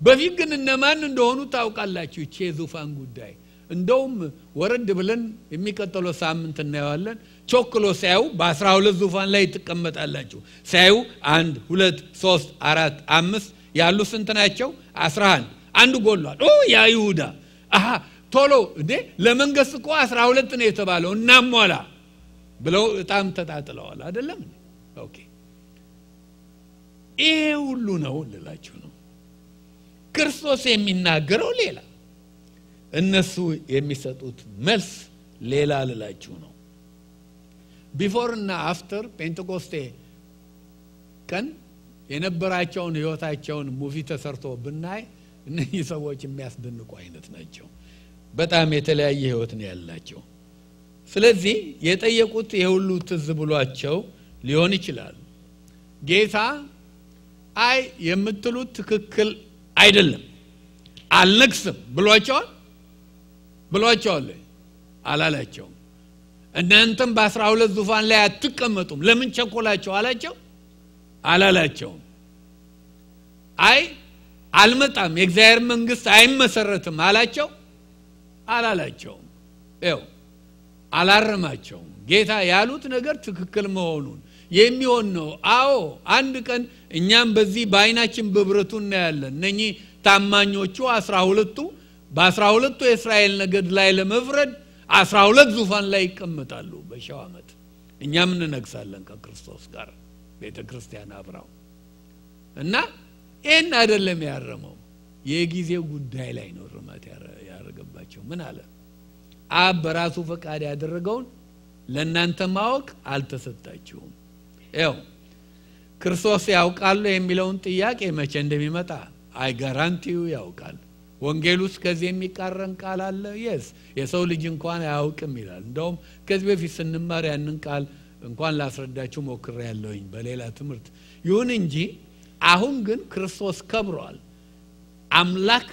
በፊት ግን እነማን እንደሆኑ ታውቃላችሁ ቼ ዙፋን ጉዳይ እንደውም ወረድ ብለን የሚቀጥለው ሳምንት እናየዋለን። ቾክሎ ሲያዩ በአስራ ሁለት ዙፋን ላይ ትቀመጣላችሁ። ሲያዩ አንድ ሁለት ሶስት አራት አምስት ያሉ ስንት ናቸው? አስራ አንድ አንዱ ጎሏል። ያ ይሁዳ አሃ ቶሎ እንዴ ለመንገስ እኮ አስራ ሁለት ነው የተባለው እናሟላ ብለው በጣም ተጣጥለዋል። አደለም ኦኬ ይሄ ሁሉ ነው ልላችሁ ነው። ክርስቶስ የሚናገረው ሌላ እነሱ የሚሰጡት መልስ ሌላ ልላችሁ ነው ቢፎር እና አፍተር ጴንጤቆስቴ ቀን የነበራቸውን ህይወታቸውን ሙቪ ተሰርቶ ብናይ እነህ ሰዎች የሚያስደንቁ አይነት ናቸው በጣም የተለያየ ህይወት ነው ያላቸው ስለዚህ የጠየቁት የሁሉ ትዝ ብሏቸው ሊሆን ይችላል ጌታ አይ የምትሉት ትክክል አይደለም አልነግስም ብሏቸዋል ብሏቸዋል አላላቸውም እናንተም በአስራ ሁለት ዙፋን ላይ አትቀመጡም ለምን ቸኮላቸው አላቸው አላላቸውም አይ አልመጣም የእግዚአብሔር መንግስት አይመሰረትም አላቸው አላላቸውም ው አላረማቸውም ጌታ ያሉት ነገር ትክክል መሆኑን የሚሆን ነው አዎ አንድ ቀን እኛም በዚህ በአይናችን በብረቱ እናያለን እነኚህ ታማኞቹ አስራ ሁለቱ በአስራ ሁለቱ የእስራኤል ነገድ ላይ ለመፍረድ አስራ ሁለት ዙፋን ላይ ይቀመጣሉ በሺው ዓመት እኛም እንነግሳለን ከክርስቶስ ጋር ቤተ ክርስቲያን አብራው እና ይህን አይደለም ያረመው የጊዜው ጉዳይ ላይ ነው ርመት ያደረገባቸው ምን አለ አብ በራሱ ፈቃድ ያደረገውን ለእናንተ ማወቅ አልተሰጣችሁም ያው ክርስቶስ ያውቃሉ የሚለውን ጥያቄ መቼ እንደሚመጣ አይ ጋራንቲው ያውቃል ወንጌል ውስጥ ከዚህ የሚቃረን ቃል አለ? የስ የሰው ልጅ እንኳን አያውቅም ይላል። እንደውም ከዚህ በፊት ስንማር ያንን ቃል እንኳን ላስረዳችሁ ሞክር ያለውኝ በሌላ ትምህርት። ይሁን እንጂ አሁን ግን ክርስቶስ ከብሯል። አምላክ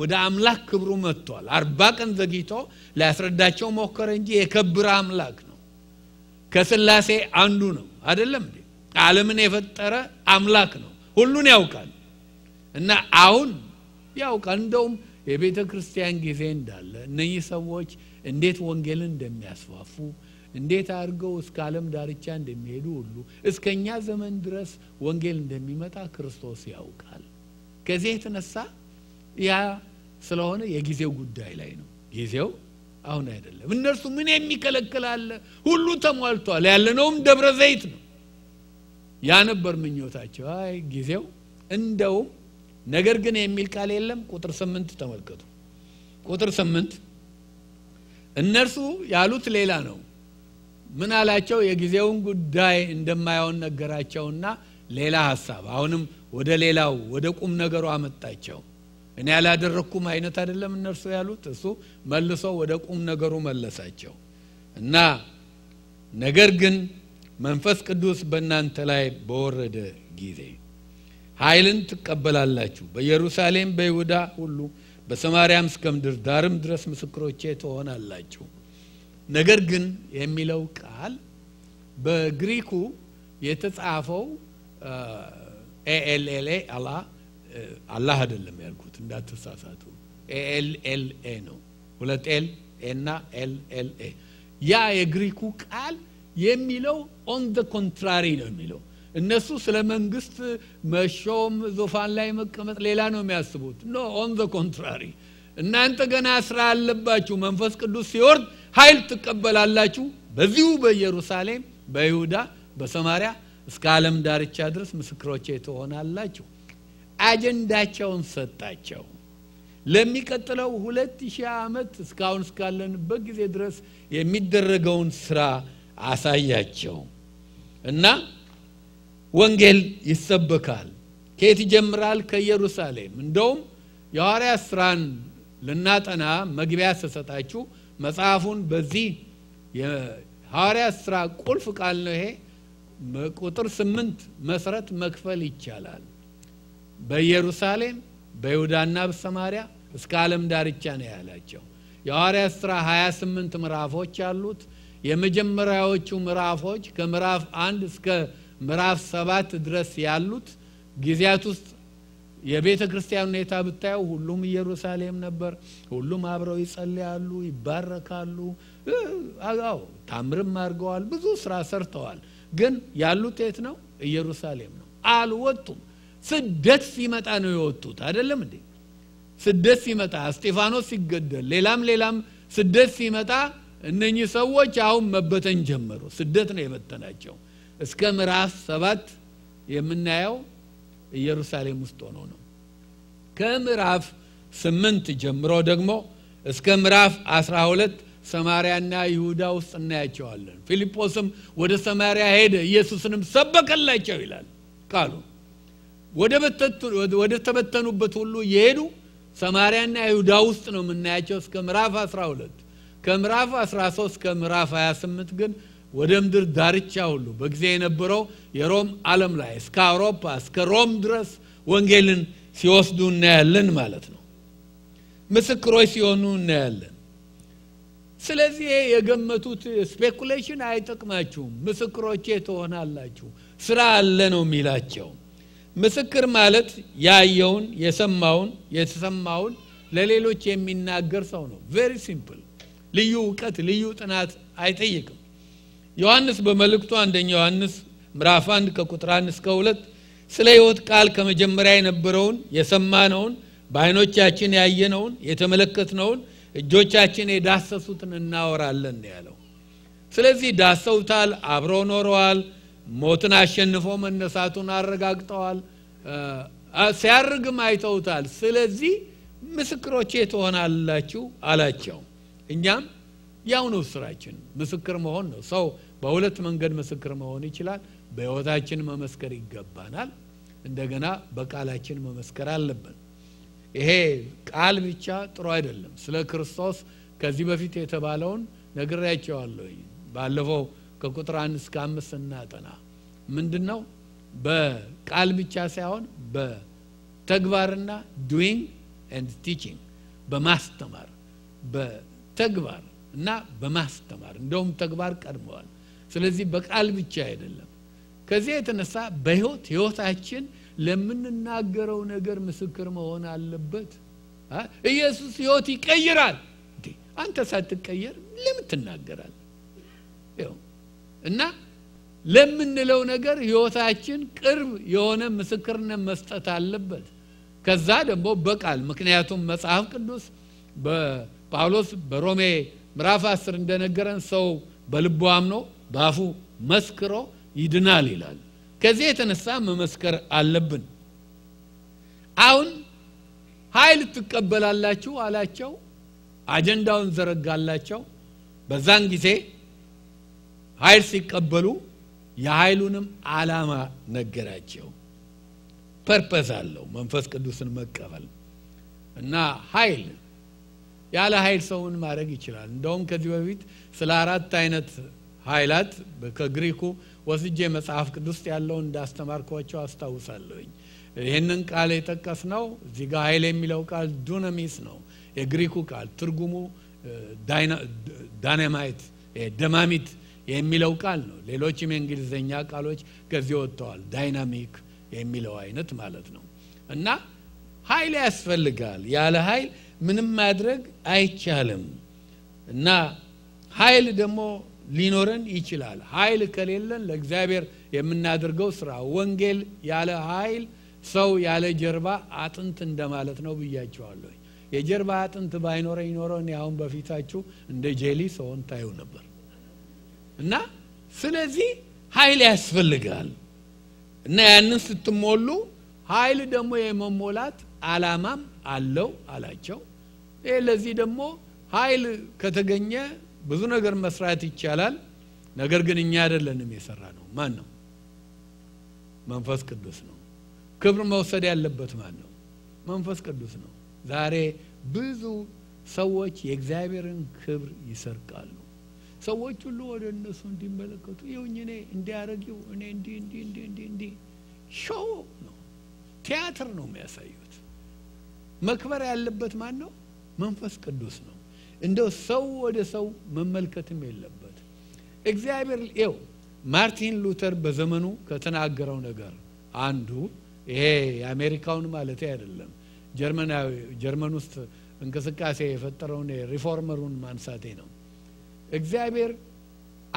ወደ አምላክ ክብሩ መጥቷል። አርባ ቀን ዘግይቶ ሊያስረዳቸው ሞከረ እንጂ የከብረ አምላክ ነው። ከስላሴ አንዱ ነው አደለም አለምን የፈጠረ አምላክ ነው። ሁሉን ያውቃል እና አሁን ያውቃል። እንደውም የቤተ ክርስቲያን ጊዜ እንዳለ እነኚህ ሰዎች እንዴት ወንጌልን እንደሚያስፋፉ እንዴት አድርገው እስከ ዓለም ዳርቻ እንደሚሄዱ ሁሉ እስከኛ ዘመን ድረስ ወንጌል እንደሚመጣ ክርስቶስ ያውቃል። ከዚህ የተነሳ ያ ስለሆነ የጊዜው ጉዳይ ላይ ነው። ጊዜው አሁን አይደለም። እነርሱ ምን የሚከለክላለ ሁሉ ተሟልቷል። ያለነውም ደብረ ዘይት ነው። ያ ነበር ምኞታቸው። አይ ጊዜው እንደውም ነገር ግን የሚል ቃል የለም ቁጥር ስምንት ተመልከቱ ቁጥር ስምንት እነርሱ ያሉት ሌላ ነው ምን አላቸው የጊዜውን ጉዳይ እንደማያውን ነገራቸውና ሌላ ሀሳብ አሁንም ወደ ሌላው ወደ ቁም ነገሩ አመጣቸው እኔ ያላደረግኩም አይነት አይደለም እነርሱ ያሉት እሱ መልሶ ወደ ቁም ነገሩ መለሳቸው እና ነገር ግን መንፈስ ቅዱስ በእናንተ ላይ በወረደ ጊዜ ኃይልን ትቀበላላችሁ በኢየሩሳሌም በይሁዳ ሁሉ በሰማርያም እስከ ምድር ዳርም ድረስ ምስክሮቼ ትሆናላችሁ ነገር ግን የሚለው ቃል በግሪኩ የተጻፈው ኤኤልኤልኤ አላ አላህ አይደለም ያልኩት እንዳትሳሳቱ ኤኤልኤልኤ ነው ሁለት ኤል ኤና ኤልኤልኤ ያ የግሪኩ ቃል የሚለው ኦን ኮንትራሪ ነው የሚለው እነሱ ስለ መንግስት መሾም ዙፋን ላይ መቀመጥ ሌላ ነው የሚያስቡት ኖ ኦን ዘ ኮንትራሪ እናንተ ገና ስራ አለባችሁ መንፈስ ቅዱስ ሲወርድ ኃይል ትቀበላላችሁ በዚሁ በኢየሩሳሌም በይሁዳ በሰማሪያ እስከ ዓለም ዳርቻ ድረስ ምስክሮቼ ትሆናላችሁ አጀንዳቸውን ሰጣቸው ለሚቀጥለው ሁለት ሺህ ዓመት እስካሁን እስካለንበት ጊዜ ድረስ የሚደረገውን ስራ አሳያቸው እና ወንጌል ይሰበካል። ከየት ይጀምራል? ከኢየሩሳሌም። እንደውም የሐዋርያ ስራን ልናጠና መግቢያ ስሰጣችሁ መጽሐፉን በዚህ የሐዋርያ ስራ ቁልፍ ቃል ነው ይሄ ቁጥር ስምንት መሰረት መክፈል ይቻላል። በኢየሩሳሌም በይሁዳና በሰማሪያ እስከ ዓለም ዳርቻ ነው ያላቸው። የሐዋርያ ስራ 28 ምዕራፎች አሉት። የመጀመሪያዎቹ ምዕራፎች ከምዕራፍ አንድ እስከ ምዕራፍ ሰባት ድረስ ያሉት ጊዜያት ውስጥ የቤተ ክርስቲያን ሁኔታ ብታየው ሁሉም ኢየሩሳሌም ነበር። ሁሉም አብረው ይጸልያሉ፣ ይባረካሉ። አዎ ታምርም አድርገዋል፣ ብዙ ስራ ሰርተዋል። ግን ያሉት የት ነው? ኢየሩሳሌም ነው። አልወጡም። ስደት ሲመጣ ነው የወጡት። አይደለም እንዴ? ስደት ሲመጣ እስጢፋኖስ ሲገደል፣ ሌላም ሌላም ስደት ሲመጣ እነኚህ ሰዎች አሁን መበተን ጀመሩ። ስደት ነው የበተናቸው። እስከ ምዕራፍ ሰባት የምናየው ኢየሩሳሌም ውስጥ ሆኖ ነው ከምዕራፍ ስምንት ጀምሮ ደግሞ እስከ ምዕራፍ አስራ ሁለት ሰማርያና ይሁዳ ውስጥ እናያቸዋለን ፊልጶስም ወደ ሰማርያ ሄደ ኢየሱስንም ሰበከላቸው ይላል ቃሉ ወደ ተበተኑበት ሁሉ እየሄዱ ሰማርያና ይሁዳ ውስጥ ነው የምናያቸው እስከ ምዕራፍ 12 ከምዕራፍ 13 ከምዕራፍ 28 ግን ወደ ምድር ዳርቻ ሁሉ በጊዜ የነበረው የሮም ዓለም ላይ እስከ አውሮፓ እስከ ሮም ድረስ ወንጌልን ሲወስዱ እናያለን ማለት ነው። ምስክሮች ሲሆኑ እናያለን። ስለዚህ የገመቱት ስፔኩሌሽን አይጠቅማችሁም፣ ምስክሮቼ ትሆናላችሁ፣ ስራ አለ ነው የሚላቸው። ምስክር ማለት ያየውን የሰማውን የተሰማውን ለሌሎች የሚናገር ሰው ነው። ቨሪ ሲምፕል። ልዩ እውቀት ልዩ ጥናት አይጠይቅም። ዮሐንስ በመልእክቱ አንደኛ ዮሐንስ ምራፍ 1 ከቁጥር 1 እስከ 2 ስለ ህይወት ቃል ከመጀመሪያ የነበረውን የሰማነውን በአይኖቻችን ያየነውን የተመለከትነውን እጆቻችን የዳሰሱትን እናወራለን ያለው ስለዚህ ዳሰውታል አብሮ ኖረዋል ሞትን አሸንፎ መነሳቱን አረጋግጠዋል ሲያርግም አይተውታል ስለዚህ ምስክሮቼ ትሆናላችሁ አላቸው እኛም ያው ነው ስራችን፣ ምስክር መሆን ነው። ሰው በሁለት መንገድ ምስክር መሆን ይችላል። በህይወታችን መመስከር ይገባናል። እንደገና በቃላችን መመስከር አለብን። ይሄ ቃል ብቻ ጥሩ አይደለም። ስለ ክርስቶስ ከዚህ በፊት የተባለውን ነግሬያቸዋለሁ። ባለፈው ከቁጥር አንድ እስከ አምስት እናጠና ምንድን ነው በቃል ብቻ ሳይሆን በተግባርና ዱዊንግ ኤንድ ቲቺንግ በማስተማር በተግባር እና በማስተማር እንደውም ተግባር ቀድመዋል። ስለዚህ በቃል ብቻ አይደለም። ከዚያ የተነሳ በህይወት ህይወታችን ለምንናገረው ነገር ምስክር መሆን አለበት። ኢየሱስ ህይወት ይቀይራል። አንተ ሳትቀየር ለምን ትናገራል? እና ለምንለው ነገር ህይወታችን ቅርብ የሆነ ምስክርነት መስጠት አለበት። ከዛ ደግሞ በቃል ምክንያቱም መጽሐፍ ቅዱስ በጳውሎስ በሮሜ ምዕራፍ አስር እንደነገረን ሰው በልቡ አምኖ በአፉ መስክሮ ይድናል ይላል። ከዚህ የተነሳ መመስከር አለብን። አሁን ኃይል ትቀበላላችሁ አላቸው። አጀንዳውን ዘረጋላቸው። በዛን ጊዜ ኃይል ሲቀበሉ የኃይሉንም አላማ ነገራቸው። ፐርፐዝ አለው መንፈስ ቅዱስን መቀበል እና ኃይል ያለ ኃይል ሰውን ማድረግ ይችላል እንደውም ከዚህ በፊት ስለ አራት አይነት ኃይላት ከግሪኩ ወስጄ መጽሐፍ ቅዱስ ያለውን እንዳስተማርኳቸው አስታውሳለሁኝ ይህንን ቃል የጠቀስ ነው እዚህ ጋር ኃይል የሚለው ቃል ዱነሚስ ነው የግሪኩ ቃል ትርጉሙ ዳይናማይት ደማሚት የሚለው ቃል ነው ሌሎችም የእንግሊዝኛ ቃሎች ከዚህ ወጥተዋል ዳይናሚክ የሚለው አይነት ማለት ነው እና ኃይል ያስፈልጋል ያለ ኃይል ምንም ማድረግ አይቻልም እና ኃይል ደግሞ ሊኖረን ይችላል። ኃይል ከሌለን ለእግዚአብሔር የምናደርገው ስራ ወንጌል ያለ ኃይል ሰው ያለ ጀርባ አጥንት እንደማለት ነው ብያቸዋለሁ። የጀርባ አጥንት ባይኖረኝ ይኖረን እኔ አሁን በፊታችሁ እንደ ጄሊ ሰውን ታዩ ነበር እና ስለዚህ ኃይል ያስፈልጋል እና ያንን ስትሞሉ ኃይል ደግሞ የመሞላት አላማም አለው አላቸው። ይህ ለዚህ ደግሞ ኃይል ከተገኘ ብዙ ነገር መስራት ይቻላል። ነገር ግን እኛ አይደለንም የሰራ ነው። ማን ነው? መንፈስ ቅዱስ ነው። ክብር መውሰድ ያለበት ማን ነው? መንፈስ ቅዱስ ነው። ዛሬ ብዙ ሰዎች የእግዚአብሔርን ክብር ይሰርቃሉ። ሰዎች ሁሉ ወደ እነሱ እንዲመለከቱ ይሁኝ፣ እኔ እንዲያረጊው፣ እኔ እንዲ እንዲ እንዲ እንዲ ሾው ነው፣ ቲያትር ነው የሚያሳዩት። መክበር ያለበት ማን ነው? መንፈስ ቅዱስ ነው። እንደው ሰው ወደ ሰው መመልከትም የለበት። እግዚአብሔር ው ማርቲን ሉተር በዘመኑ ከተናገረው ነገር አንዱ ይሄ የአሜሪካውን ማለት አይደለም፣ ጀርመናዊ ጀርመን ውስጥ እንቅስቃሴ የፈጠረውን ሪፎርመሩን ማንሳቴ ነው። እግዚአብሔር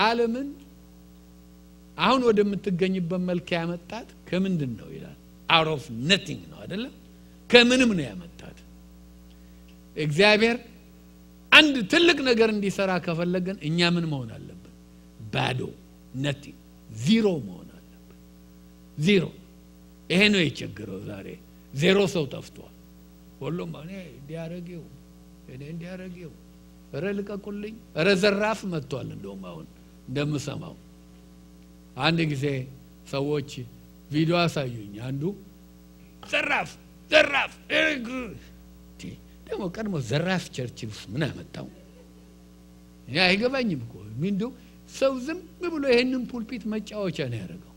አለምን አሁን ወደምትገኝበት መልክ ያመጣት ከምንድን ነው ይላል። አውት ኦፍ ነቲንግ ነው አይደለም፣ ከምንም ነው ያመጣት እግዚአብሔር አንድ ትልቅ ነገር እንዲሰራ ከፈለገን እኛ ምን መሆን አለብን? ባዶ ነቲ ዚሮ መሆን አለብን። ዚሮ ይሄ ነው የቸግረው ዛሬ ዜሮ ሰው ጠፍቷል። ሁሉም እኔ እንዲያረጌው እኔ እንዲያረጌው እረ ልቀቁልኝ፣ ረ ዘራፍ መጥቷል። እንደውም አሁን እንደምሰማው አንድ ጊዜ ሰዎች ቪዲዮ አሳዩኝ። አንዱ ዘራፍ ዘራፍ ደግሞ ቀድሞ ዘራፍ ቸርችል ውስጥ ምን አመጣው? እኔ አይገባኝም እኮ እንዲሁ ሰው ዝም ብሎ ይህንን ፑልፒት መጫወቻ ነው ያደረገው።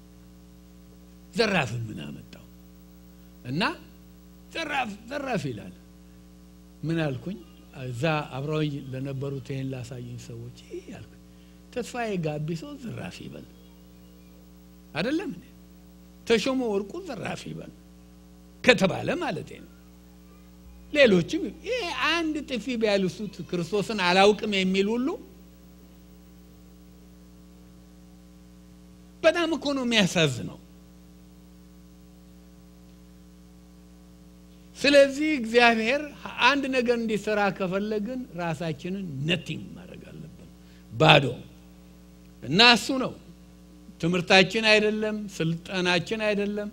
ዘራፍን ምን አመጣው? እና ዘራፍ ዘራፍ ይላል። ምን አልኩኝ? እዛ አብረውኝ ለነበሩት ይህን ላሳዩኝ ሰዎች አልኩኝ፣ ተስፋዬ ሰው ዘራፍ ይበል አደለም ተሾሞ ወርቁ ዘራፍ ይበል ከተባለ ማለት ነው ሌሎችም ይህ አንድ ጥፊ ቢያልሱት ክርስቶስን አላውቅም የሚል ሁሉ በጣም እኮ ነው የሚያሳዝነው። ስለዚህ እግዚአብሔር አንድ ነገር እንዲሰራ ከፈለግን ራሳችንን ነቲንግ ማድረግ አለብን፣ ባዶ እና እሱ ነው ትምህርታችን አይደለም፣ ስልጠናችን አይደለም።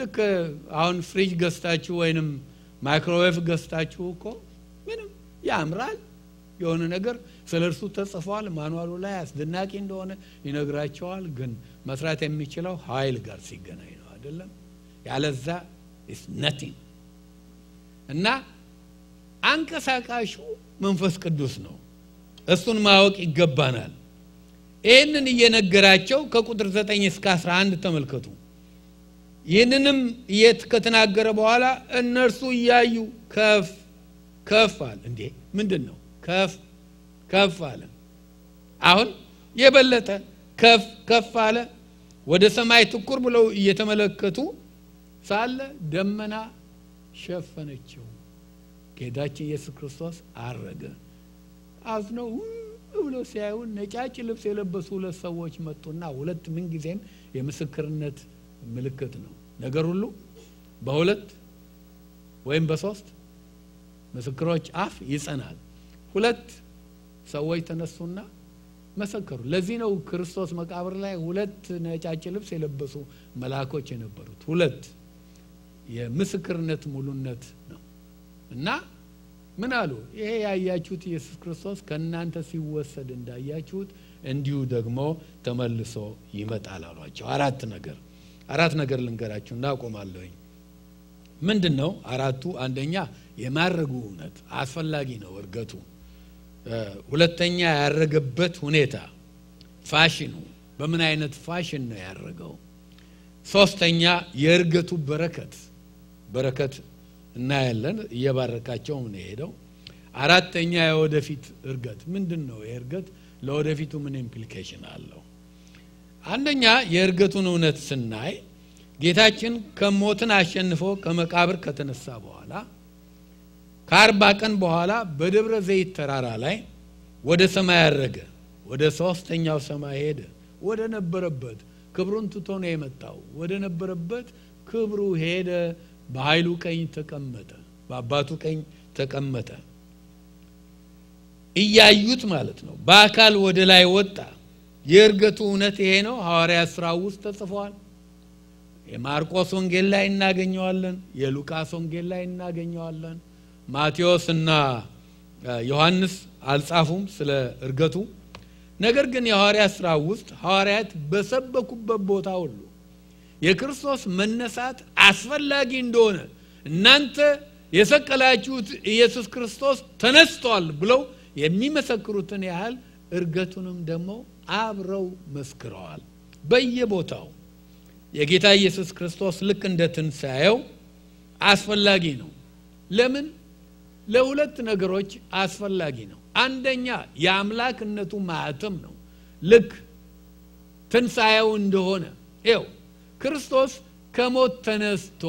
ልክ አሁን ፍሪጅ ገዝታችሁ ወይንም ማይክሮዌቭ ገዝታችሁ እኮ ምንም ያምራል የሆነ ነገር ስለ እርሱ ተጽፏል ማኑዋሉ ላይ አስደናቂ እንደሆነ ይነግራቸዋል ግን መስራት የሚችለው ሀይል ጋር ሲገናኝ ነው አይደለም ያለዛ ኢስ ነቲንግ እና አንቀሳቃሹ መንፈስ ቅዱስ ነው እሱን ማወቅ ይገባናል ይህንን እየነገራቸው ከቁጥር 9 እስከ 11 ተመልከቱ ይህንንም የት ከተናገረ በኋላ እነርሱ እያዩ ከፍ ከፍ አለ እንዴ ምንድን ነው ከፍ ከፍ አለ አሁን የበለጠ ከፍ ከፍ አለ ወደ ሰማይ ትኩር ብለው እየተመለከቱ ሳለ ደመና ሸፈነችው ጌታችን ኢየሱስ ክርስቶስ አረገ አዝነው ብሎ ሲያዩ ነጫጭ ልብስ የለበሱ ሁለት ሰዎች መጡና ሁለት ምንጊዜም የምስክርነት ምልክት ነው ነገር ሁሉ በሁለት ወይም በሶስት ምስክሮች አፍ ይጸናል ሁለት ሰዎች ተነሱና መሰከሩ ለዚህ ነው ክርስቶስ መቃብር ላይ ሁለት ነጫጭ ልብስ የለበሱ መልአኮች የነበሩት ሁለት የምስክርነት ሙሉነት ነው እና ምን አሉ ይሄ ያያችሁት ኢየሱስ ክርስቶስ ከእናንተ ሲወሰድ እንዳያችሁት እንዲሁ ደግሞ ተመልሶ ይመጣል አሏቸው አራት ነገር አራት ነገር ልንገራችሁ እናቆማለሁኝ። ምንድን ነው አራቱ? አንደኛ የማረጉ እውነት አስፈላጊ ነው እርገቱ። ሁለተኛ ያረገበት ሁኔታ ፋሽኑ፣ በምን አይነት ፋሽን ነው ያረገው? ሶስተኛ የእርገቱ በረከት በረከት እናያለን። እየባረካቸው ምን የሄደው። አራተኛ የወደፊት እርገት ምንድን ነው? የእርገት ለወደፊቱ ምን ኢምፕሊኬሽን አለው? አንደኛ የእርገቱን እውነት ስናይ ጌታችን ከሞትን አሸንፎ ከመቃብር ከተነሳ በኋላ ከአርባ ቀን በኋላ በደብረ ዘይት ተራራ ላይ ወደ ሰማይ ያረገ ወደ ሶስተኛው ሰማይ ሄደ። ወደ ነበረበት ክብሩን ትቶ ነው የመጣው። ወደ ነበረበት ክብሩ ሄደ። በኃይሉ ቀኝ ተቀመጠ፣ በአባቱ ቀኝ ተቀመጠ። እያዩት ማለት ነው። በአካል ወደ ላይ ወጣ። የእርገቱ እውነት ይሄ ነው ሐዋርያት ስራ ውስጥ ተጽፏል የማርቆስ ወንጌል ላይ እናገኘዋለን የሉቃስ ወንጌል ላይ እናገኘዋለን ማቴዎስ እና ዮሐንስ አልጻፉም ስለ እርገቱ ነገር ግን የሐዋርያት ስራ ውስጥ ሐዋርያት በሰበኩበት ቦታ ሁሉ የክርስቶስ መነሳት አስፈላጊ እንደሆነ እናንተ የሰቀላችሁት ኢየሱስ ክርስቶስ ተነስቷል ብለው የሚመሰክሩትን ያህል እርገቱንም ደግሞ አብረው መስክረዋል። በየቦታው የጌታ ኢየሱስ ክርስቶስ ልክ እንደ ትንሣኤው አስፈላጊ ነው። ለምን? ለሁለት ነገሮች አስፈላጊ ነው። አንደኛ የአምላክነቱ ማዕተም ነው። ልክ ትንሣኤው እንደሆነ ው ክርስቶስ ከሞት ተነስቶ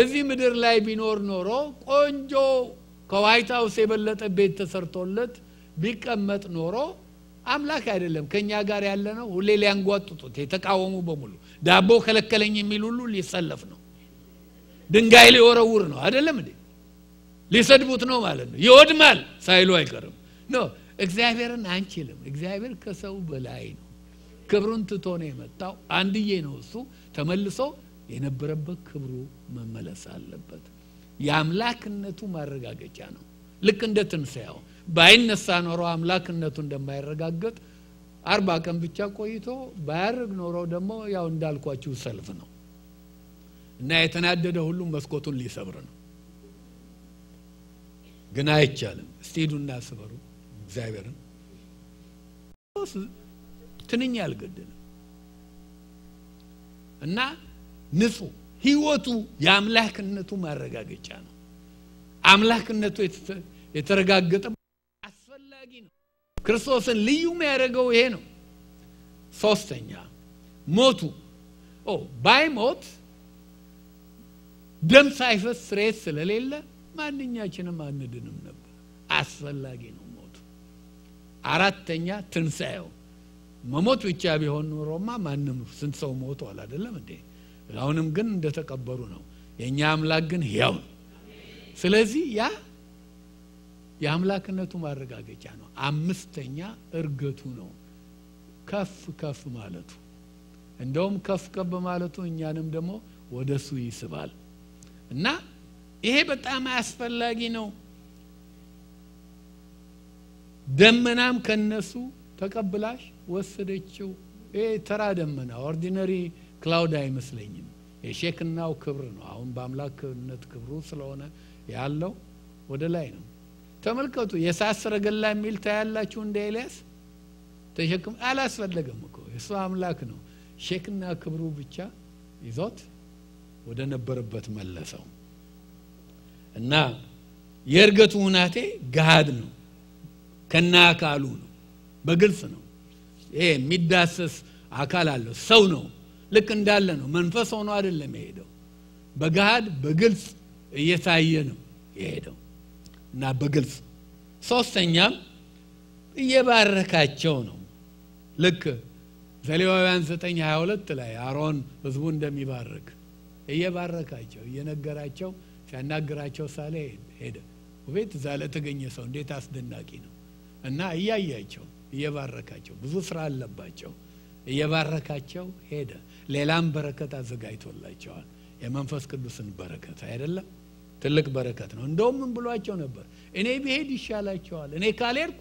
እዚህ ምድር ላይ ቢኖር ኖሮ ቆንጆ ከዋይት ሀውስ የበለጠ ቤት ተሰርቶለት ቢቀመጥ ኖሮ አምላክ አይደለም ከእኛ ጋር ያለ ነው ሁሌ ሊያንጓጥጡት የተቃወሙ በሙሉ ዳቦ ከለከለኝ የሚል ሁሉ ሊሰለፍ ነው ድንጋይ ሊወረውር ነው አይደለም እንዴ ሊሰድቡት ነው ማለት ነው ይወድማል ሳይሉ አይቀርም ኖ እግዚአብሔርን አንችልም እግዚአብሔር ከሰው በላይ ነው ክብሩን ትቶ ነው የመጣው አንድዬ ነው እሱ ተመልሶ የነበረበት ክብሩ መመለስ አለበት የአምላክነቱ ማረጋገጫ ነው ልክ እንደ ትንሳያው ባይነሳ ኖሮ አምላክነቱ እንደማይረጋገጥ አርባ ቀን ብቻ ቆይቶ ባያደርግ ኖሮ ደግሞ ያው እንዳልኳችሁ ሰልፍ ነው እና የተናደደ ሁሉም መስኮቱን ሊሰብር ነው ግን አይቻልም ስቴዱና ስበሩ እግዚአብሔርን ትንኛ አልገደለም እና ንጹ ህይወቱ የአምላክነቱ ማረጋገጫ ነው አምላክነቱ የተረጋገጠ ተፈላጊ ነው ክርስቶስን ልዩ የሚያደርገው ይሄ ነው ሶስተኛ ሞቱ ባይሞት ደም ሳይፈስ ስሬት ስለሌለ ማንኛችንም አንድንም ነበር አስፈላጊ ነው ሞቱ አራተኛ ትንሣኤው መሞት ብቻ ቢሆን ኖሮማ ማንም ስንት ሰው ሞቷል አይደለም እንዴ አሁንም ግን እንደተቀበሩ ነው የእኛ አምላክ ግን ያው ስለዚህ ያ የአምላክነቱ ማረጋገጫ ነው። አምስተኛ እርገቱ ነው፣ ከፍ ከፍ ማለቱ። እንደውም ከፍ ከፍ ማለቱ እኛንም ደግሞ ወደ እሱ ይስባል እና ይሄ በጣም አስፈላጊ ነው። ደመናም ከነሱ ተቀብላሽ ወሰደችው። ይሄ ተራ ደመና ኦርዲነሪ ክላውድ አይመስለኝም። የሼክናው ክብር ነው። አሁን በአምላክነት ክብሩ ስለሆነ ያለው ወደ ላይ ነው። ተመልከቱ የሳት ሰረገላ የሚል ታያላችሁ እንደ ኤልያስ ተሸክም አላስፈለገም እኮ እሱ አምላክ ነው ሼክና ክብሩ ብቻ ይዞት ወደ ነበረበት መለሰው እና የእርገቱ ሁናቴ ገሃድ ነው ከና አካሉ ነው በግልጽ ነው ይሄ የሚዳሰስ አካል አለው ሰው ነው ልክ እንዳለ ነው መንፈስ ሆኖ አይደለም የሄደው በገሃድ በግልጽ እየታየ ነው የሄደው እና በግልጽ ሶስተኛም እየባረካቸው ነው ልክ ዘሌዋውያን 922 ላይ አሮን ህዝቡ እንደሚባርክ እየባረካቸው እየነገራቸው ሲያናግራቸው ሳሌ ሄደ ቤት እዛ ለተገኘ ሰው እንዴት አስደናቂ ነው እና እያያቸው እየባረካቸው ብዙ ስራ አለባቸው እየባረካቸው ሄደ ሌላም በረከት አዘጋጅቶላቸዋል የመንፈስ ቅዱስን በረከት አይደለም ትልቅ በረከት ነው። እንደውም ምን ብሏቸው ነበር? እኔ ብሄድ ይሻላቸዋል። እኔ ካልሄድኩ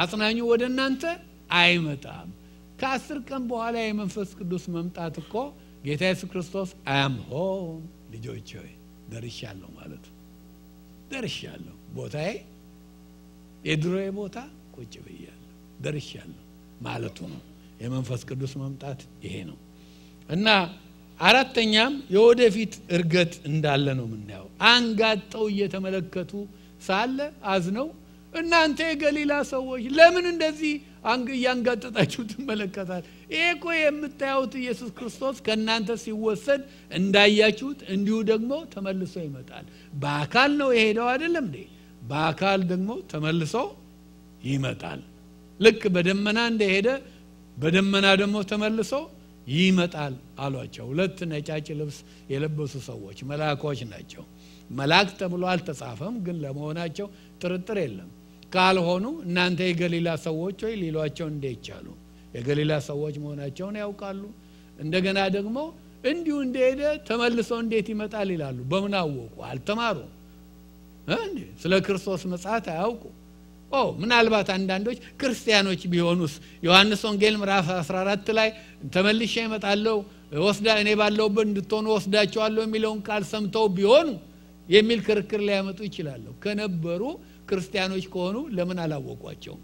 አጽናኙ ወደ እናንተ አይመጣም። ከአስር ቀን በኋላ የመንፈስ ቅዱስ መምጣት እኮ ጌታ የሱስ ክርስቶስ አያም ሆም ልጆች ሆይ ደርሻለሁ ማለት ደርሻለሁ። ቦታዬ የድሮዬ ቦታ ቁጭ ብያለሁ፣ ደርሻለሁ ማለቱ ነው። የመንፈስ ቅዱስ መምጣት ይሄ ነው እና አራተኛም የወደፊት እርገት እንዳለ ነው የምናየው አንጋጠው እየተመለከቱ ሳለ አዝነው እናንተ የገሊላ ሰዎች ለምን እንደዚህ እያንጋጠጣችሁ ትመለከታል ይሄ እኮ የምታዩት ኢየሱስ ክርስቶስ ከእናንተ ሲወሰድ እንዳያችሁት እንዲሁ ደግሞ ተመልሶ ይመጣል በአካል ነው የሄደው አይደለም እንዴ በአካል ደግሞ ተመልሶ ይመጣል ልክ በደመና እንደሄደ በደመና ደግሞ ተመልሶ ይመጣል አሏቸው። ሁለት ነጫጭ ልብስ የለበሱ ሰዎች መላኮች ናቸው። መላክ ተብሎ አልተጻፈም፣ ግን ለመሆናቸው ጥርጥር የለም። ካልሆኑ እናንተ የገሊላ ሰዎች ወይ ሊሏቸው እንዴ ቻሉ? የገሊላ ሰዎች መሆናቸውን ያውቃሉ። እንደገና ደግሞ እንዲሁ እንደሄደ ተመልሶ እንዴት ይመጣል ይላሉ። በምን አወቁ? አልተማሩ። ስለ ክርስቶስ ምጽአት አያውቁ። ኦ ምናልባት አንዳንዶች ክርስቲያኖች ቢሆኑስ ዮሐንስ ወንጌል ምዕራፍ 14 ላይ ተመልሼ እመጣለሁ ወስዳ እኔ ባለው እንድትሆኑ ወስዳቸዋለሁ የሚለውን ቃል ሰምተው ቢሆኑ የሚል ክርክር ሊያመጡ ይችላለሁ ከነበሩ ክርስቲያኖች ከሆኑ ለምን አላወቋቸውም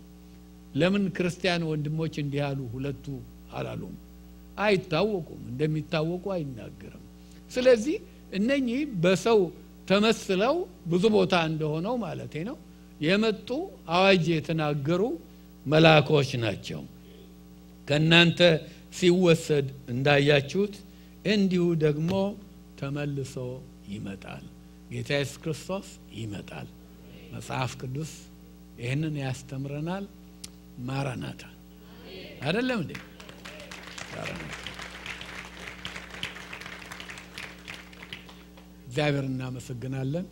ለምን ክርስቲያን ወንድሞች እንዲህ አሉ ሁለቱ አላሉም አይታወቁም እንደሚታወቁ አይናገርም ስለዚህ እነኚህ በሰው ተመስለው ብዙ ቦታ እንደሆነው ማለቴ ነው የመጡ አዋጅ የተናገሩ መላኮች ናቸው። ከእናንተ ሲወሰድ እንዳያችሁት እንዲሁ ደግሞ ተመልሶ ይመጣል። ጌታ የሱስ ክርስቶስ ይመጣል። መጽሐፍ ቅዱስ ይህንን ያስተምረናል። ማረናታ አደለም እንዴ? እግዚአብሔር እናመሰግናለን።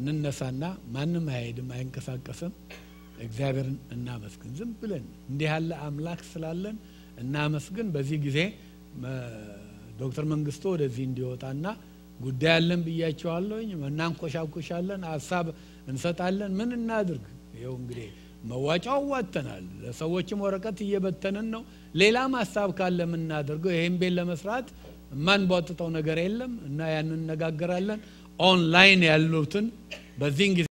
እንነሳና ማንም አይሄድም፣ አይንቀሳቀስም። እግዚአብሔርን እናመስግን። ዝም ብለን እንዲህ ያለ አምላክ ስላለን እናመስግን። በዚህ ጊዜ ዶክተር መንግስቶ ወደዚህ እንዲወጣና ጉዳይ አለን ብያቸዋለሁኝ። እናንኮሻኮሻለን፣ ሀሳብ እንሰጣለን። ምን እናድርግ? ይው እንግዲህ መዋጫው ዋተናል። ለሰዎችም ወረቀት እየበተንን ነው። ሌላም ሀሳብ ካለ የምናደርገው ይህም ቤት ለመስራት የማንቧጥጠው ነገር የለም እና ያንን እነጋገራለን። ኦንላይን ያሉትን በዚህን ጊዜ